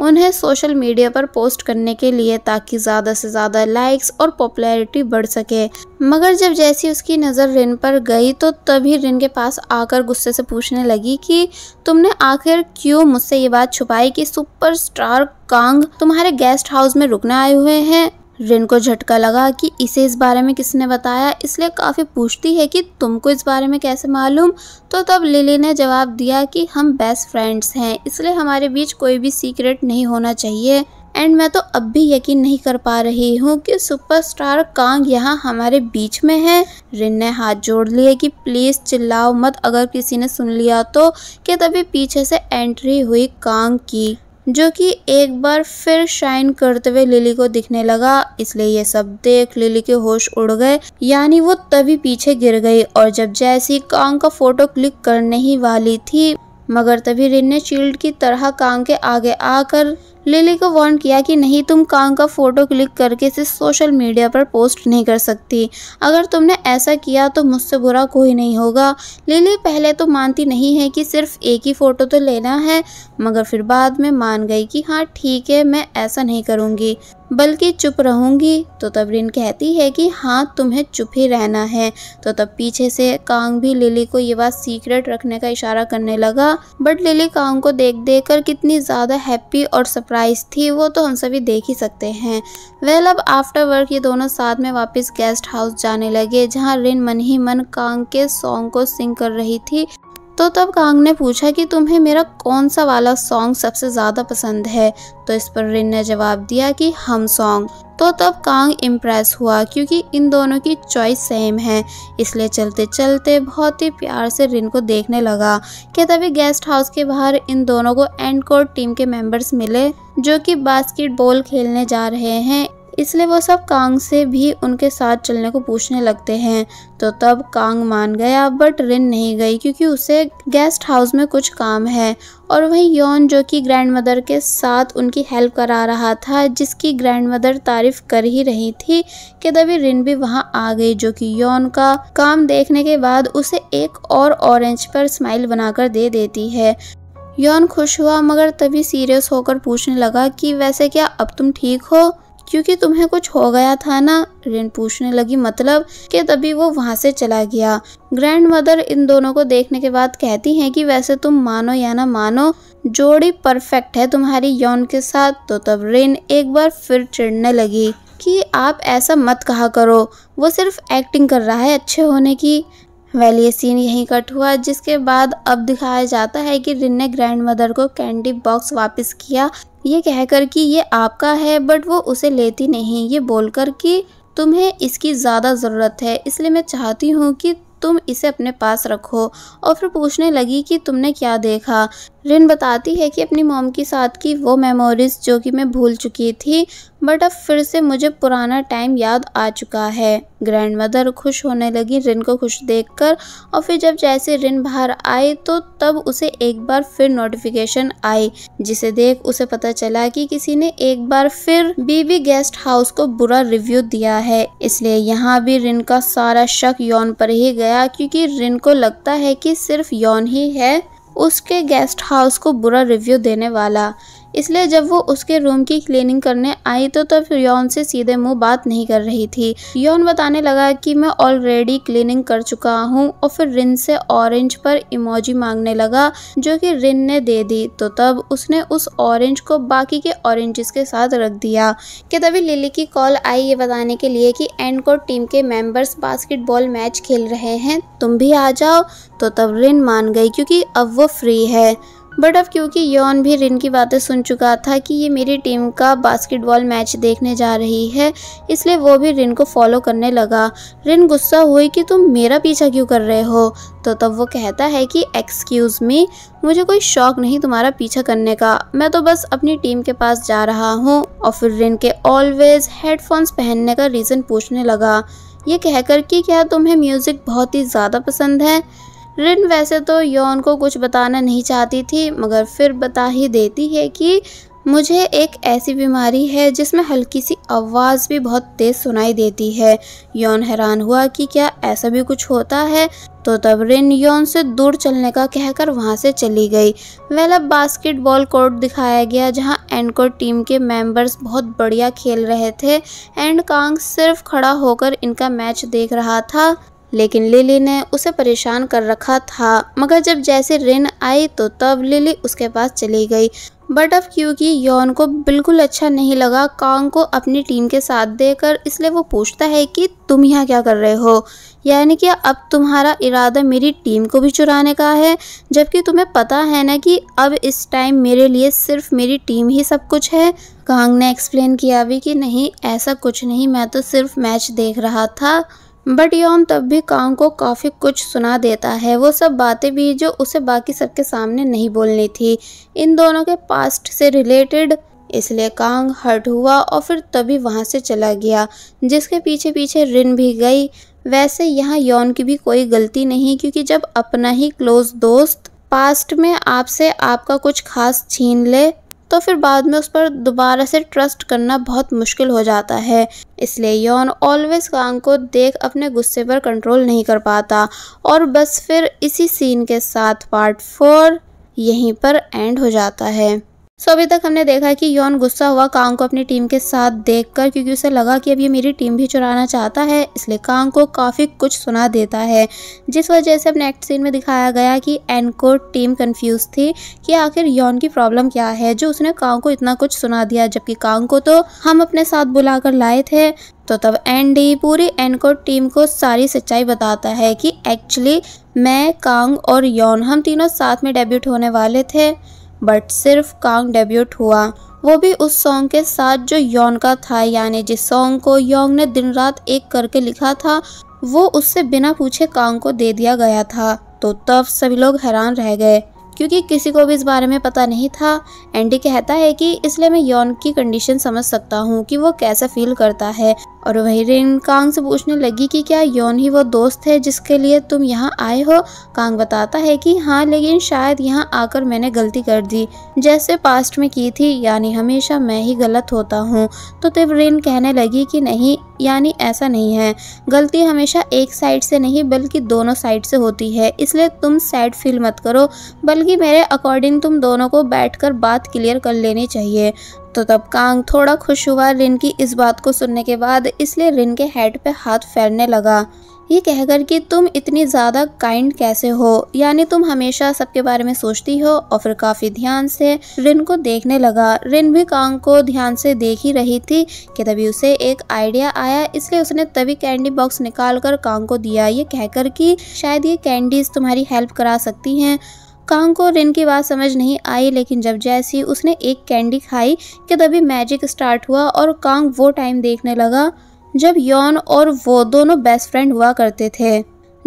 उन्हें सोशल मीडिया पर पोस्ट करने के लिए ताकि ज़्यादा से ज़्यादा लाइक्स और पॉपुलैरिटी बढ़ सके मगर जब जैसी उसकी नज़र रिन पर गई तो तभी रिन के पास आकर गुस्से से पूछने लगी कि तुमने आखिर क्यों मुझसे ये बात छुपाई कि सुपरस्टार कांग तुम्हारे गेस्ट हाउस में रुकने आए हुए हैं रिन को झटका लगा कि इसे इस बारे में किसने बताया इसलिए काफ़ी पूछती है कि तुमको इस बारे में कैसे मालूम तो तब लिली ने जवाब दिया कि हम बेस्ट फ्रेंड्स हैं इसलिए हमारे बीच कोई भी सीक्रेट नहीं होना चाहिए एंड मैं तो अब भी यकीन नहीं कर पा रही हूँ कि सुपरस्टार कांग यहाँ हमारे बीच में है रिन ने हाथ जोड़ लिए कि प्लीज़ चिल्लाओ मत अगर किसी ने सुन लिया तो कि तभी पीछे से एंट्री हुई कांग की जो कि एक बार फिर शाइन करते हुए लिली को दिखने लगा इसलिए ये सब देख लिली के होश उड़ गए यानी वो तभी पीछे गिर गई और जब जैसी कांग का फोटो क्लिक करने ही वाली थी मगर तभी रिन ने शील्ड की तरह कांग के आगे आकर लिली को वार्न किया कि नहीं तुम कांग का फ़ोटो क्लिक करके इसे सोशल मीडिया पर पोस्ट नहीं कर सकती अगर तुमने ऐसा किया तो मुझसे बुरा कोई नहीं होगा लिली पहले तो मानती नहीं है कि सिर्फ एक ही फ़ोटो तो लेना है मगर फिर बाद में मान गई कि हाँ ठीक है मैं ऐसा नहीं करूँगी बल्कि चुप रहूंगी तो रिन कहती है कि हाँ तुम्हें चुप ही रहना है तो तब पीछे से कांग भी लिली को ये बात सीक्रेट रखने का इशारा करने लगा बट लिली कांग को देख देख कर कितनी ज़्यादा हैप्पी और सरप्राइज थी वो तो हम सभी देख ही सकते हैं वेल अब आफ्टर वर्क ये दोनों साथ में वापस गेस्ट हाउस जाने लगे जहाँ रिन मन ही मन कांग के सॉन्ग को सिंग कर रही थी तो तब कांग ने पूछा कि तुम्हें मेरा कौन सा वाला सॉन्ग सबसे ज़्यादा पसंद है तो इस पर रिन ने जवाब दिया कि हम सॉन्ग तो तब कांग इम्प्रेस हुआ क्योंकि इन दोनों की चॉइस सेम है इसलिए चलते चलते बहुत ही प्यार से रिन को देखने लगा कि तभी गेस्ट हाउस के बाहर इन दोनों को एंड कोर्ट टीम के मेंबर्स मिले जो कि बास्केटबॉल खेलने जा रहे हैं इसलिए वो सब कांग से भी उनके साथ चलने को पूछने लगते हैं तो तब कांग मान गया बट रिन नहीं गई क्योंकि उसे गेस्ट हाउस में कुछ काम है और वही यौन जो कि ग्रैंड मदर के साथ उनकी हेल्प करा रहा था जिसकी ग्रैंड मदर तारीफ कर ही रही थी कि तभी रिन भी वहां आ गई जो कि यौन का काम देखने के बाद उसे एक और ऑरेंज पर स्माइल बनाकर दे देती है यौन खुश हुआ मगर तभी सीरियस होकर पूछने लगा कि वैसे क्या अब तुम ठीक हो क्योंकि तुम्हें कुछ हो गया था ना रिन पूछने लगी मतलब कि तभी वो वहाँ से चला गया ग्रैंड मदर इन दोनों को देखने के बाद कहती हैं कि वैसे तुम मानो या ना मानो जोड़ी परफेक्ट है तुम्हारी यौन के साथ तो तब रिन एक बार फिर चिड़ने लगी कि आप ऐसा मत कहा करो वो सिर्फ एक्टिंग कर रहा है अच्छे होने की वैल ये सीन यहीं कट हुआ जिसके बाद अब दिखाया जाता है कि रिन ने ग्रैंड मदर को कैंडी बॉक्स वापस किया ये कहकर कि ये आपका है बट वो उसे लेती नहीं ये बोलकर कि तुम्हें इसकी ज़्यादा ज़रूरत है इसलिए मैं चाहती हूँ कि तुम इसे अपने पास रखो और फिर पूछने लगी कि तुमने क्या देखा रिन बताती है कि अपनी मोम के साथ की वो मेमोरीज जो कि मैं भूल चुकी थी बट अब फिर से मुझे पुराना टाइम याद आ चुका है ग्रैंड मदर खुश होने लगी रिन को खुश देखकर और फिर जब जैसे रिन बाहर आई तो तब उसे एक बार फिर नोटिफिकेशन आई जिसे देख उसे पता चला कि किसी ने एक बार फिर बीबी गेस्ट हाउस को बुरा रिव्यू दिया है इसलिए यहाँ भी रिन का सारा शक यौन पर ही गया क्योंकि रिन को लगता है कि सिर्फ यौन ही है उसके गेस्ट हाउस को बुरा रिव्यू देने वाला इसलिए जब वो उसके रूम की क्लीनिंग करने आई तो तब यौन से सीधे मुंह बात नहीं कर रही थी यौन बताने लगा कि मैं ऑलरेडी क्लीनिंग कर चुका हूँ और फिर रिन से ऑरेंज पर इमोजी मांगने लगा जो कि रिन ने दे दी तो तब उसने उस ऑरेंज को बाकी के ऑरेंजेस के साथ रख दिया कि तभी लिली की कॉल आई ये बताने के लिए कि एंड को टीम के मेंबर्स बास्केटबॉल मैच खेल रहे हैं तुम भी आ जाओ तो तब रिन मान गई क्योंकि अब वो फ्री है बट अब क्योंकि यौन भी रिन की बातें सुन चुका था कि ये मेरी टीम का बास्केटबॉल मैच देखने जा रही है इसलिए वो भी रिन को फॉलो करने लगा रिन गुस्सा हुई कि तुम मेरा पीछा क्यों कर रहे हो तो तब वो कहता है कि एक्सक्यूज़ मी मुझे कोई शौक नहीं तुम्हारा पीछा करने का मैं तो बस अपनी टीम के पास जा रहा हूँ और फिर रिन के ऑलवेज हेडफोन्स पहनने का रीज़न पूछने लगा ये कहकर कि क्या तुम्हें म्यूज़िक बहुत ही ज़्यादा पसंद है रिन वैसे तो यौन को कुछ बताना नहीं चाहती थी मगर फिर बता ही देती है कि मुझे एक ऐसी बीमारी है जिसमें हल्की सी आवाज़ भी बहुत तेज़ सुनाई देती है यौन हैरान हुआ कि क्या ऐसा भी कुछ होता है तो तब रिन यौन से दूर चलने का कहकर वहाँ से चली गई वह बास्केटबॉल कोर्ट दिखाया गया जहाँ एंडकोर टीम के मेंबर्स बहुत बढ़िया खेल रहे थे एंड कांग सिर्फ खड़ा होकर इनका मैच देख रहा था लेकिन लिली ने उसे परेशान कर रखा था मगर जब जैसे रिन आई तो तब लिली उसके पास चली गई बट अब क्योंकि यौन को बिल्कुल अच्छा नहीं लगा कांग को अपनी टीम के साथ देकर इसलिए वो पूछता है कि तुम यहाँ क्या कर रहे हो यानी कि अब तुम्हारा इरादा मेरी टीम को भी चुराने का है जबकि तुम्हें पता है ना कि अब इस टाइम मेरे लिए सिर्फ मेरी टीम ही सब कुछ है कांग ने एक्सप्लेन किया भी कि नहीं ऐसा कुछ नहीं मैं तो सिर्फ मैच देख रहा था बट यौन तब भी कांग को काफ़ी कुछ सुना देता है वो सब बातें भी जो उसे बाकी सबके सामने नहीं बोलनी थी इन दोनों के पास्ट से रिलेटेड इसलिए कांग हर्ट हुआ और फिर तभी वहाँ से चला गया जिसके पीछे पीछे रिन भी गई वैसे यहाँ यौन की भी कोई गलती नहीं क्योंकि जब अपना ही क्लोज दोस्त पास्ट में आपसे आपका कुछ खास छीन ले तो फिर बाद में उस पर दोबारा से ट्रस्ट करना बहुत मुश्किल हो जाता है इसलिए यौन ऑलवेज कांग को देख अपने गुस्से पर कंट्रोल नहीं कर पाता और बस फिर इसी सीन के साथ पार्ट फोर यहीं पर एंड हो जाता है सो अभी तक हमने देखा है कि योन गुस्सा हुआ कांग को अपनी टीम के साथ देखकर क्योंकि उसे लगा कि अब ये मेरी टीम भी चुराना चाहता है इसलिए कांग को काफ़ी कुछ सुना देता है जिस वजह से अब नेक्स्ट सीन में दिखाया गया कि को टीम कंफ्यूज थी कि आखिर योन की प्रॉब्लम क्या है जो उसने कांग को इतना कुछ सुना दिया जबकि कांग को तो हम अपने साथ बुलाकर लाए थे तो तब एंडी पूरी एनकोट टीम को सारी सच्चाई बताता है कि एक्चुअली मैं कांग और योन हम तीनों साथ में डेब्यूट होने वाले थे बट सिर्फ कांग डेब्यूट हुआ वो भी उस सॉन्ग के साथ जो योन का था यानी जिस सॉन्ग को योंग ने दिन रात एक करके लिखा था वो उससे बिना पूछे कांग को दे दिया गया था तो तब सभी लोग हैरान रह गए क्योंकि किसी को भी इस बारे में पता नहीं था एंडी कहता है कि इसलिए मैं यौन की कंडीशन समझ सकता हूँ कि वो कैसा फील करता है और वही रिन कांग से पूछने लगी कि क्या यौन ही वो दोस्त है जिसके लिए तुम यहाँ आए हो कांग बताता है कि हाँ लेकिन शायद यहाँ आकर मैंने गलती कर दी जैसे पास्ट में की थी यानी हमेशा मैं ही गलत होता हूँ तो तिव रिन कहने लगी कि नहीं यानी ऐसा नहीं है गलती हमेशा एक साइड से नहीं बल्कि दोनों साइड से होती है इसलिए तुम सैड फील मत करो बल्कि मेरे अकॉर्डिंग तुम दोनों को बैठकर बात क्लियर कर लेनी चाहिए तो तब कांग थोड़ा खुश हुआ रिन की इस बात को सुनने के बाद इसलिए रिन के हेड पे हाथ फैलने लगा ये कहकर कि तुम इतनी ज़्यादा काइंड कैसे हो यानी तुम हमेशा सबके बारे में सोचती हो और फिर काफ़ी ध्यान से रिन को देखने लगा रिन भी कांग को ध्यान से देख ही रही थी कि तभी उसे एक आइडिया आया इसलिए उसने तभी कैंडी बॉक्स निकाल कर कांग को दिया ये कहकर कि शायद ये कैंडीज तुम्हारी हेल्प करा सकती हैं कांग को रिन की बात समझ नहीं आई लेकिन जब जैसी उसने एक कैंडी खाई कि तभी मैजिक स्टार्ट हुआ और कांग वो टाइम देखने लगा जब यौन और वो दोनों बेस्ट फ्रेंड हुआ करते थे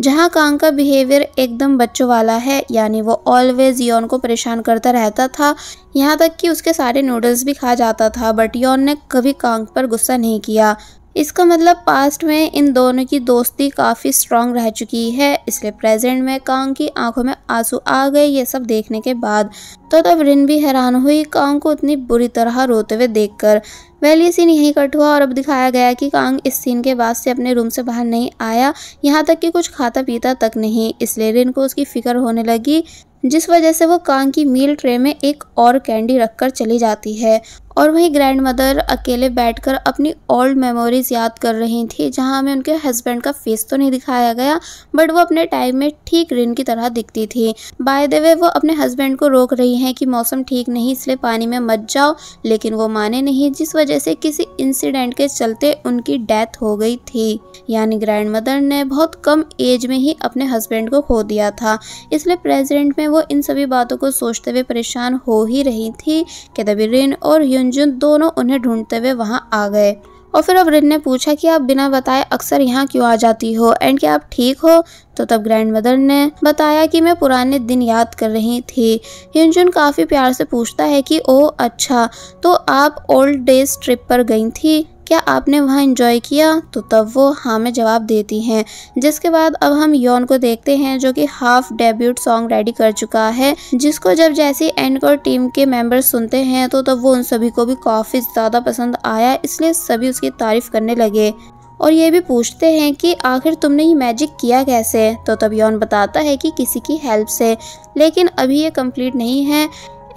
जहाँ कांग का बिहेवियर एकदम बच्चों वाला है यानी वो ऑलवेज योन को परेशान करता रहता था यहाँ तक कि उसके सारे नूडल्स भी खा जाता था बट योन ने कभी कांग पर गुस्सा नहीं किया इसका मतलब पास्ट में इन दोनों की दोस्ती काफ़ी स्ट्रांग रह चुकी है इसलिए प्रेजेंट में कांग की आंखों में आंसू आ गए ये सब देखने के बाद तो तब रिन भी हैरान हुई कांग को इतनी बुरी तरह रोते हुए देखकर वेल ये सीन यहीं कट हुआ और अब दिखाया गया कि कांग इस सीन के बाद से अपने रूम से बाहर नहीं आया यहाँ तक कि कुछ खाता पीता तक नहीं इसलिए रिन को उसकी फिक्र होने लगी जिस वजह से वो कांग की मील ट्रे में एक और कैंडी रखकर चली जाती है और वहीं ग्रैंड मदर अकेले बैठकर अपनी ओल्ड मेमोरीज याद कर रही थी जहां हमें उनके हस्बैंड का फेस तो नहीं दिखाया गया बट वो अपने टाइम में ठीक रिन की तरह दिखती थी बाय द वे वो अपने हस्बैंड को रोक रही हैं कि मौसम ठीक नहीं इसलिए पानी में मत जाओ लेकिन वो माने नहीं जिस वजह से किसी इंसिडेंट के चलते उनकी डेथ हो गई थी यानी ग्रैंड मदर ने बहुत कम एज में ही अपने हस्बैंड को खो दिया था इसलिए प्रेजेंट में वो इन सभी बातों को सोचते हुए परेशान हो ही रही थी कि तभी रिन और यून अंजुन दोनों उन्हें ढूंढते हुए वहाँ आ गए और फिर अब रिन ने पूछा कि आप बिना बताए अक्सर यहाँ क्यों आ जाती हो एंड क्या आप ठीक हो तो तब ग्रैंड मदर ने बताया कि मैं पुराने दिन याद कर रही थी हिंजुन काफ़ी प्यार से पूछता है कि ओ अच्छा तो आप ओल्ड डेज ट्रिप पर गई थी क्या आपने वहाँ इंजॉय किया तो तब वो हाँ में जवाब देती हैं जिसके बाद अब हम यौन को देखते हैं जो कि हाफ डेब्यूट सॉन्ग रेडी कर चुका है जिसको जब जैसे एंडकोर टीम के मेम्बर सुनते हैं तो तब वो उन सभी को भी काफ़ी ज़्यादा पसंद आया इसलिए सभी उसकी तारीफ करने लगे और ये भी पूछते हैं कि आखिर तुमने ये मैजिक किया कैसे तो तब यौन बताता है कि किसी की हेल्प से लेकिन अभी ये कंप्लीट नहीं है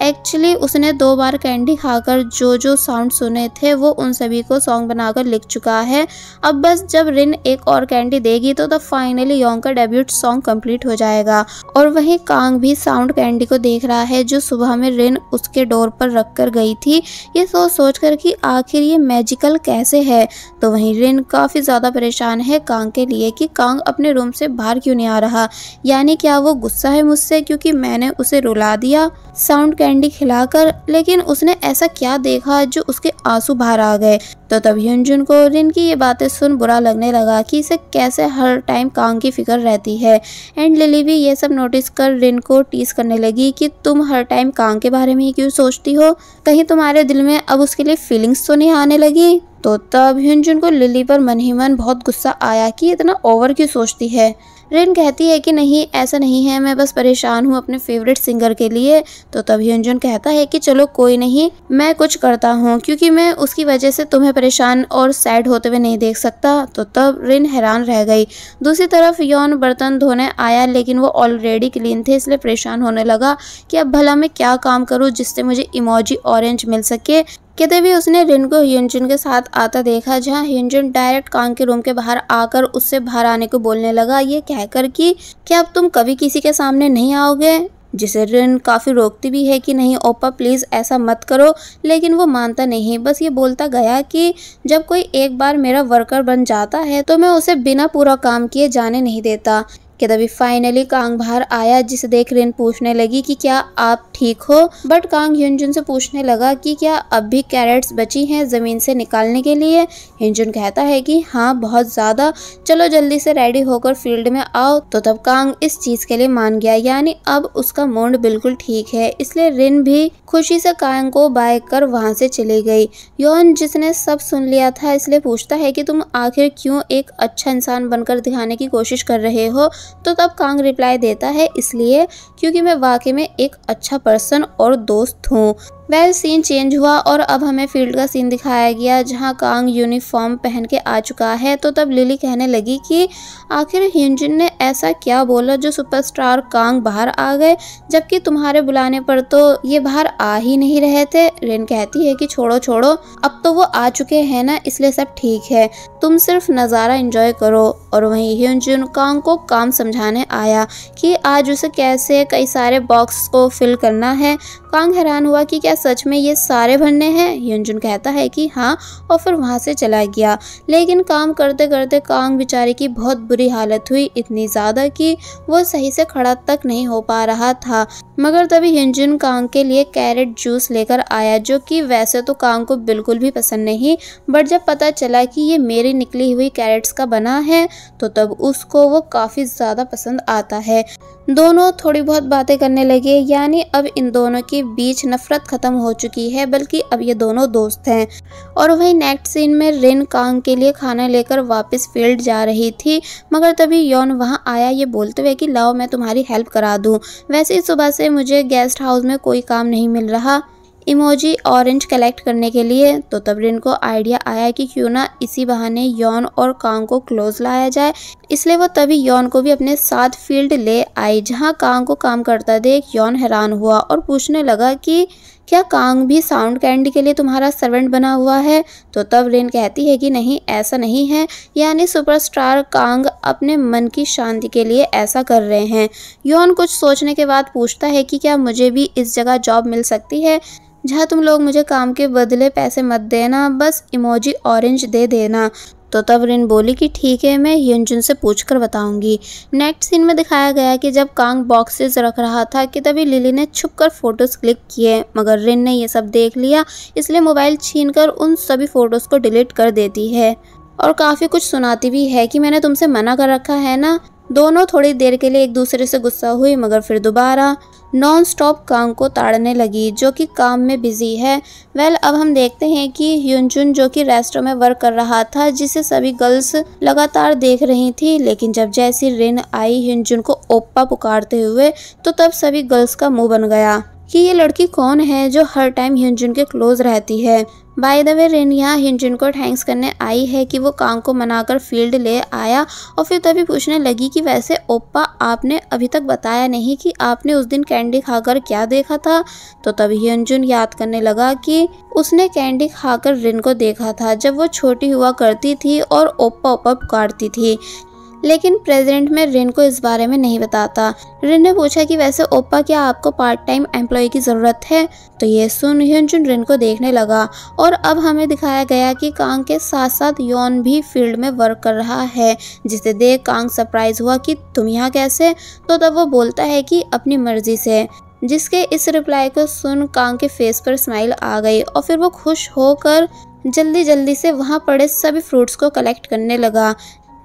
एक्चुअली उसने दो बार कैंडी खाकर जो जो साउंड सुने थे वो उन सभी को सॉन्ग बनाकर लिख चुका है अब बस जब रिन एक और कैंडी देगी तो तब फाइनली योंग का डेब्यूट सॉन्ग कंप्लीट हो जाएगा और वहीं कांग भी साउंड कैंडी को देख रहा है जो सुबह में रिन उसके डोर पर रख कर गई थी ये सोच सोच कर कि आखिर ये मैजिकल कैसे है तो वहीं रिन काफ़ी ज़्यादा परेशान है कांग के लिए कि कांग अपने रूम से बाहर क्यों नहीं आ रहा यानी क्या वो गुस्सा है मुझसे क्योंकि मैंने उसे रुला दिया साउंड कैंडी खिलाकर लेकिन उसने ऐसा क्या देखा जो उसके आंसू बाहर आ गए तो तब युनजुन को रिन की ये बातें सुन बुरा लगने लगा कि इसे कैसे हर टाइम कांग की फिक्र रहती है एंड लिली भी ये सब नोटिस कर रिन को टीस करने लगी कि तुम हर टाइम कांग के बारे में ही क्यों सोचती हो कहीं तुम्हारे दिल में अब उसके लिए फीलिंग्स तो नहीं आने लगी तो तब हिंजुन को लिली पर मन ही मन बहुत गुस्सा आया कि इतना ओवर क्यों सोचती है रिन कहती है कि नहीं ऐसा नहीं है मैं बस परेशान हूँ अपने फेवरेट सिंगर के लिए तो तब ह्यूंजुन कहता है कि चलो कोई नहीं मैं कुछ करता हूँ क्योंकि मैं उसकी वजह से तुम्हें परेशान और सैड होते हुए नहीं देख सकता तो तब रिन हैरान रह गई दूसरी तरफ यौन बर्तन धोने आया लेकिन वो ऑलरेडी क्लीन थे इसलिए परेशान होने लगा कि अब भला मैं क्या काम करूँ जिससे मुझे इमोजी ऑरेंज मिल सके कहते भी उसने रिन को हिंजुन के साथ आता देखा जहाँ हिंजुन डायरेक्ट कांग के रूम के बाहर आकर उससे बाहर आने को बोलने लगा ये कहकर कि क्या अब तुम कभी किसी के सामने नहीं आओगे जिसे रिन काफ़ी रोकती भी है कि नहीं ओपा प्लीज़ ऐसा मत करो लेकिन वो मानता नहीं बस ये बोलता गया कि जब कोई एक बार मेरा वर्कर बन जाता है तो मैं उसे बिना पूरा काम किए जाने नहीं देता कि तभी फाइनली कांग बाहर आया जिसे देख रिन पूछने लगी कि क्या आप ठीक हो बट कांग हिंजुन से पूछने लगा कि क्या अब भी कैरेट्स बची हैं ज़मीन से निकालने के लिए हिंजुन कहता है कि हाँ बहुत ज़्यादा चलो जल्दी से रेडी होकर फील्ड में आओ तो तब कांग इस चीज़ के लिए मान गया यानी अब उसका मूड बिल्कुल ठीक है इसलिए रिन भी खुशी से कांग को बाय कर वहाँ से चली गई योन जिसने सब सुन लिया था इसलिए पूछता है कि तुम आखिर क्यों एक अच्छा इंसान बनकर दिखाने की कोशिश कर रहे हो तो तब कांग रिप्लाई देता है इसलिए क्योंकि मैं वाकई में एक अच्छा पर्सन और दोस्त हूँ वह सीन चेंज हुआ और अब हमें फील्ड का सीन दिखाया गया जहाँ कांग यूनिफॉर्म पहन के आ चुका है तो तब लिली कहने लगी कि आखिर हिंजिन ने ऐसा क्या बोला जो सुपरस्टार कांग बाहर आ गए जबकि तुम्हारे बुलाने पर तो ये बाहर आ ही नहीं रहे थे रेन कहती है कि छोड़ो छोड़ो अब तो वो आ चुके हैं ना इसलिए सब ठीक है तुम सिर्फ नज़ारा इंजॉय करो और वहीं ह्यून कांग को काम समझाने आया कि आज उसे कैसे कई सारे बॉक्स को फिल करना है कांग हैरान हुआ कि क्या सच में ये सारे भरने हैं यंजुन कहता है कि हाँ और फिर वहाँ से चला गया लेकिन काम करते करते कांग बेचारे की बहुत बुरी हालत हुई इतनी ज़्यादा कि वो सही से खड़ा तक नहीं हो पा रहा था मगर तभी हिंजुन कांग के लिए कैरेट जूस लेकर आया जो कि वैसे तो कांग को बिल्कुल भी पसंद नहीं बट जब पता चला कि ये मेरी निकली हुई कैरेट्स का बना है तो तब उसको वो काफ़ी ज़्यादा पसंद आता है दोनों थोड़ी बहुत बातें करने लगे यानी अब इन दोनों की बीच नफरत खत्म हो चुकी है बल्कि अब ये दोनों दोस्त हैं और वहीं नेक्स्ट सीन में रिन कांग के लिए खाना लेकर वापस फील्ड जा रही थी मगर तभी यौन वहाँ आया ये बोलते हुए कि लाओ मैं तुम्हारी हेल्प करा दूँ वैसे ही सुबह से मुझे गेस्ट हाउस में कोई काम नहीं मिल रहा इमोजी ऑरेंज कलेक्ट करने के लिए तो तब रिन को आइडिया आया कि क्यों ना इसी बहाने यौन और कांग को क्लोज लाया जाए इसलिए वो तभी यौन को भी अपने साथ फील्ड ले आई जहां कांग को काम करता देख यौन हैरान हुआ और पूछने लगा कि क्या कांग भी साउंड कैंडी के लिए तुम्हारा सर्वेंट बना हुआ है तो तब रिन कहती है कि नहीं ऐसा नहीं है यानी सुपरस्टार कांग अपने मन की शांति के लिए ऐसा कर रहे हैं यौन कुछ सोचने के बाद पूछता है कि क्या मुझे भी इस जगह जॉब मिल सकती है जहाँ तुम लोग मुझे काम के बदले पैसे मत देना बस इमोजी ऑरेंज दे देना तो तब रिन बोली कि ठीक है मैं हियनजुन से पूछ कर बताऊंगी नेक्स्ट सीन में दिखाया गया कि जब कांग बॉक्सेस रख रहा था कि तभी लिली ने छुप कर फोटोज़ क्लिक किए मगर रिन ने यह सब देख लिया इसलिए मोबाइल छीन कर उन सभी फ़ोटोज़ को डिलीट कर देती है और काफ़ी कुछ सुनाती भी है कि मैंने तुमसे मना कर रखा है ना दोनों थोड़ी देर के लिए एक दूसरे से गुस्सा हुई मगर फिर दोबारा नॉन स्टॉप कांग को ताड़ने लगी जो कि काम में बिजी है वेल अब हम देखते हैं कि ह्यूनचुन जो कि रेस्टो में वर्क कर रहा था जिसे सभी गर्ल्स लगातार देख रही थी लेकिन जब जैसी रिन आई ह्यूनचुन को ओप्पा पुकारते हुए तो तब सभी गर्ल्स का मुंह बन गया कि ये लड़की कौन है जो हर टाइम ह्यूनजुन के क्लोज रहती है बाय द वे रेनिया हिंजुन को थैंक्स करने आई है कि वो कांग को मनाकर फील्ड ले आया और फिर तभी पूछने लगी कि वैसे ओप्पा आपने अभी तक बताया नहीं कि आपने उस दिन कैंडी खाकर क्या देखा था तो तभी हिंजुन याद करने लगा कि उसने कैंडी खाकर रिन को देखा था जब वो छोटी हुआ करती थी और ओप्पा ओप्पा पुकारती थी लेकिन प्रेजेंट में रिन को इस बारे में नहीं बताता रिन ने पूछा कि वैसे ओप्पा क्या आपको पार्ट टाइम एम्प्लॉय की ज़रूरत है तो ये सुन हिंजुन रिन को देखने लगा और अब हमें दिखाया गया कि कांग के साथ साथ योन भी फील्ड में वर्क कर रहा है जिसे देख कांग सरप्राइज हुआ कि तुम यहाँ कैसे तो तब वो बोलता है कि अपनी मर्जी से जिसके इस रिप्लाई को सुन कांग के फेस पर स्माइल आ गई और फिर वो खुश होकर जल्दी जल्दी से वहाँ पड़े सभी फ्रूट्स को कलेक्ट करने लगा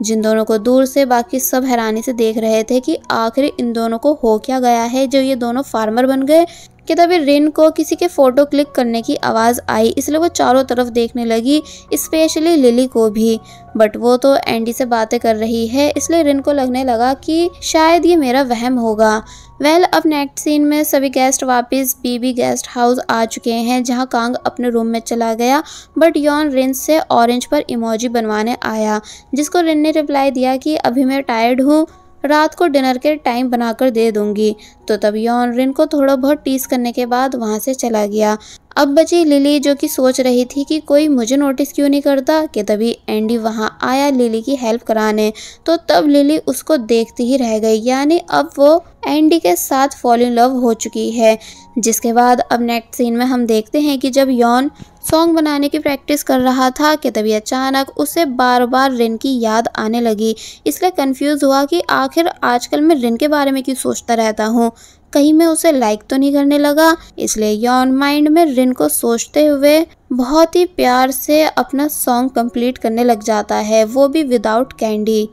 जिन दोनों को दूर से बाकी सब हैरानी से देख रहे थे कि आखिर इन दोनों को हो क्या गया है जो ये दोनों फार्मर बन गए कि तभी रिन को किसी के फ़ोटो क्लिक करने की आवाज़ आई इसलिए वो चारों तरफ देखने लगी स्पेशली लिली को भी बट वो तो एंडी से बातें कर रही है इसलिए रिन को लगने लगा कि शायद ये मेरा वहम होगा वेल well, अब नेक्स्ट सीन में सभी गेस्ट वापस बीबी गेस्ट हाउस आ चुके हैं जहां कांग अपने रूम में चला गया बट योन रिन से ऑरेंज पर इमोजी बनवाने आया जिसको रिन ने रिप्लाई दिया कि अभी मैं टायर्ड हूँ रात को डिनर के टाइम बनाकर दे दूंगी तो तब यौन रिन को थोड़ा बहुत टीस करने के बाद वहाँ से चला गया अब बची लिली जो कि सोच रही थी कि कोई मुझे नोटिस क्यों नहीं करता कि तभी एंडी वहाँ आया लिली की हेल्प कराने तो तब लिली उसको देखती ही रह गई यानी अब वो एंडी के साथ फॉल इन लव हो चुकी है जिसके बाद अब नेक्स्ट सीन में हम देखते हैं कि जब यौन सॉन्ग बनाने की प्रैक्टिस कर रहा था कि तभी अचानक उसे बार बार रिन की याद आने लगी इसलिए कंफ्यूज हुआ कि आखिर आजकल मैं रिन के बारे में क्यों सोचता रहता हूँ कहीं मैं उसे लाइक तो नहीं करने लगा इसलिए यौन माइंड में रिन को सोचते हुए बहुत ही प्यार से अपना सॉन्ग कंप्लीट करने लग जाता है वो भी विदाउट कैंडी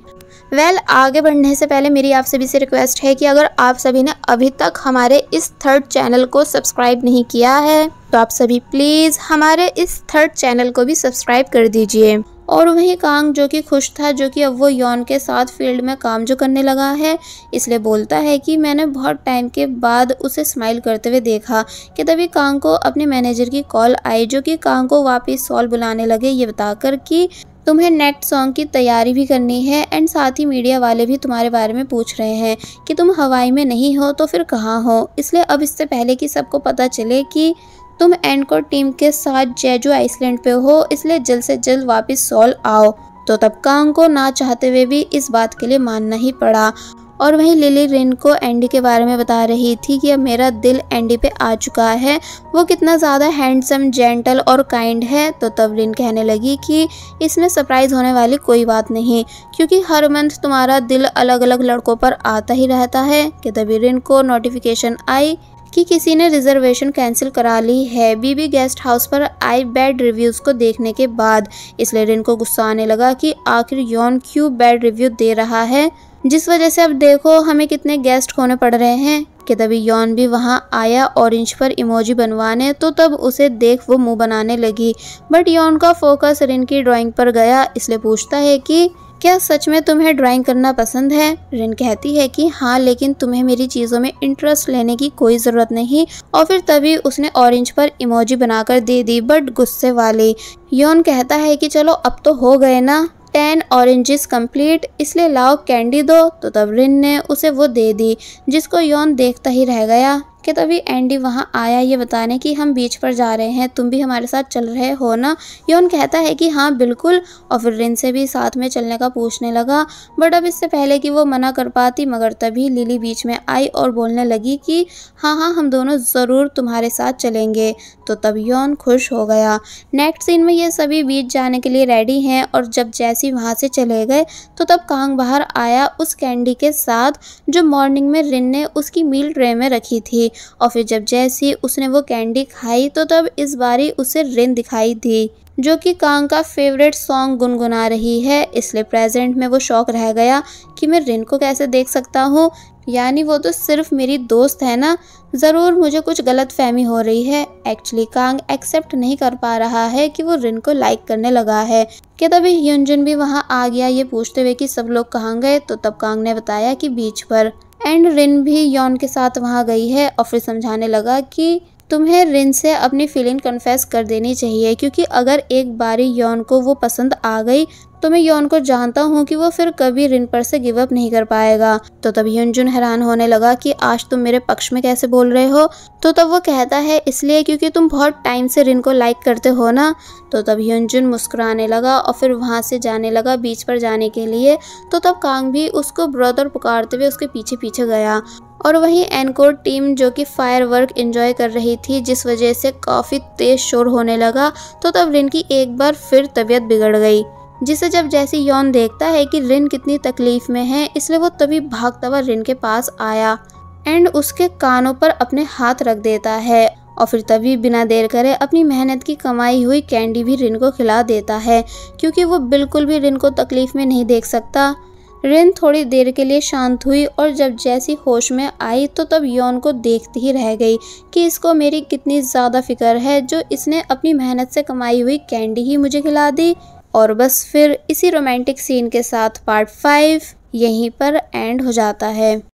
वेल well, आगे बढ़ने से पहले मेरी आप सभी से रिक्वेस्ट है कि अगर आप सभी ने अभी तक हमारे इस थर्ड चैनल को सब्सक्राइब नहीं किया है तो आप सभी प्लीज़ हमारे इस थर्ड चैनल को भी सब्सक्राइब कर दीजिए और वही कांग जो कि खुश था जो कि अब वो यौन के साथ फील्ड में काम जो करने लगा है इसलिए बोलता है कि मैंने बहुत टाइम के बाद उसे स्माइल करते हुए देखा कि तभी कांग को अपने मैनेजर की कॉल आई जो कि कांग को वापस सॉल बुलाने लगे ये बताकर कि तुम्हें नेक्स्ट सॉन्ग की तैयारी भी करनी है एंड साथ ही मीडिया वाले भी तुम्हारे बारे में पूछ रहे हैं कि तुम हवाई में नहीं हो तो फिर कहाँ हो इसलिए अब इससे पहले कि सबको पता चले कि तुम एंडकोर टीम के साथ जेजो आइसलैंड पे हो इसलिए जल्द से जल्द वापस सॉल आओ तो तब कांग को ना चाहते हुए भी इस बात के लिए मानना ही पड़ा और वहीं लिली रिन को एंडी के बारे में बता रही थी कि अब मेरा दिल एंडी पे आ चुका है वो कितना ज़्यादा हैंडसम जेंटल और काइंड है तो तब रिन कहने लगी कि इसमें सरप्राइज़ होने वाली कोई बात नहीं क्योंकि हर मंथ तुम्हारा दिल अलग अलग लड़कों पर आता ही रहता है कि तभी रिन को नोटिफिकेशन आई कि किसी ने रिजर्वेशन कैंसिल करा ली है बीबी गेस्ट हाउस पर आई बैड रिव्यूज़ को देखने के बाद इसलिए रिन को गुस्सा आने लगा कि आखिर यौन क्यों बैड रिव्यू दे रहा है जिस वजह से अब देखो हमें कितने गेस्ट खोने पड़ रहे हैं कि तभी यौन भी वहाँ आया ऑरेंज पर इमोजी बनवाने तो तब उसे देख वो मुंह बनाने लगी बट यौन का फोकस रिन की ड्राइंग पर गया इसलिए पूछता है कि क्या सच में तुम्हें ड्राइंग करना पसंद है रिन कहती है कि हाँ लेकिन तुम्हें मेरी चीज़ों में इंटरेस्ट लेने की कोई ज़रूरत नहीं और फिर तभी उसने ऑरेंज पर इमोजी बनाकर दे दी बट गुस्से वाली यौन कहता है कि चलो अब तो हो गए ना टेन ऑरेंजेस कंप्लीट इसलिए लाओ कैंडी दो तो तबरिन ने उसे वो दे दी जिसको यौन देखता ही रह गया कि तभी एंडी वहाँ आया ये बताने कि हम बीच पर जा रहे हैं तुम भी हमारे साथ चल रहे हो ना योन कहता है कि हाँ बिल्कुल और फिर रिन से भी साथ में चलने का पूछने लगा बट अब इससे पहले कि वो मना कर पाती मगर तभी लिली बीच में आई और बोलने लगी कि हाँ हाँ हम दोनों ज़रूर तुम्हारे साथ चलेंगे तो तब योन खुश हो गया नेक्स्ट सीन में ये सभी बीच जाने के लिए रेडी हैं और जब जैसी वहाँ से चले गए तो तब कांग बाहर आया उस कैंडी के साथ जो मॉर्निंग में रिन ने उसकी मील ट्रे में रखी थी और फिर जब जैसी उसने वो कैंडी खाई तो तब इस बारी उसे रिन दिखाई दी जो कि कांग का फेवरेट सॉन्ग गुनगुना रही है इसलिए प्रेजेंट में वो शौक रह गया कि मैं रिन को कैसे देख सकता हूँ यानी वो तो सिर्फ मेरी दोस्त है ना ज़रूर मुझे कुछ गलत फहमी हो रही है एक्चुअली कांग एक्सेप्ट नहीं कर पा रहा है कि वो रिन को लाइक करने लगा है कि तभी यूनजुन भी वहाँ आ गया ये पूछते हुए कि सब लोग कहाँ गए तो तब कांग ने बताया कि बीच पर एंड रिन भी यौन के साथ वहाँ गई है और फिर समझाने लगा कि तुम्हें रिन से अपनी फीलिंग कन्फेस कर देनी चाहिए क्योंकि अगर एक बारी यौन को वो पसंद आ गई तो मैं यौन को जानता हूँ कि वो फिर कभी रिन पर से गिव अप नहीं कर पाएगा तो तब युनजुन हैरान होने लगा कि आज तुम मेरे पक्ष में कैसे बोल रहे हो तो तब वो कहता है इसलिए क्योंकि तुम बहुत टाइम से रिन को लाइक करते हो ना तो तब युनजुन मुस्कुराने लगा और फिर वहाँ से जाने लगा बीच पर जाने के लिए तो तब कांग भी उसको ब्रदर पुकारते हुए उसके पीछे पीछे गया और वहीं एनकोर टीम जो कि फायर वर्क इंजॉय कर रही थी जिस वजह से काफ़ी तेज़ शोर होने लगा तो तब रिन की एक बार फिर तबीयत बिगड़ गई जिसे जब जैसी यौन देखता है कि रिन कितनी तकलीफ में है इसलिए वो तभी भागता हुआ रिन के पास आया एंड उसके कानों पर अपने हाथ रख देता है और फिर तभी बिना देर करे अपनी मेहनत की कमाई हुई कैंडी भी रिन को खिला देता है क्योंकि वो बिल्कुल भी रिन को तकलीफ़ में नहीं देख सकता रिन थोड़ी देर के लिए शांत हुई और जब जैसी होश में आई तो तब यौन को देखती ही रह गई कि इसको मेरी कितनी ज़्यादा फिक्र है जो इसने अपनी मेहनत से कमाई हुई कैंडी ही मुझे खिला दी और बस फिर इसी रोमांटिक सीन के साथ पार्ट फाइव यहीं पर एंड हो जाता है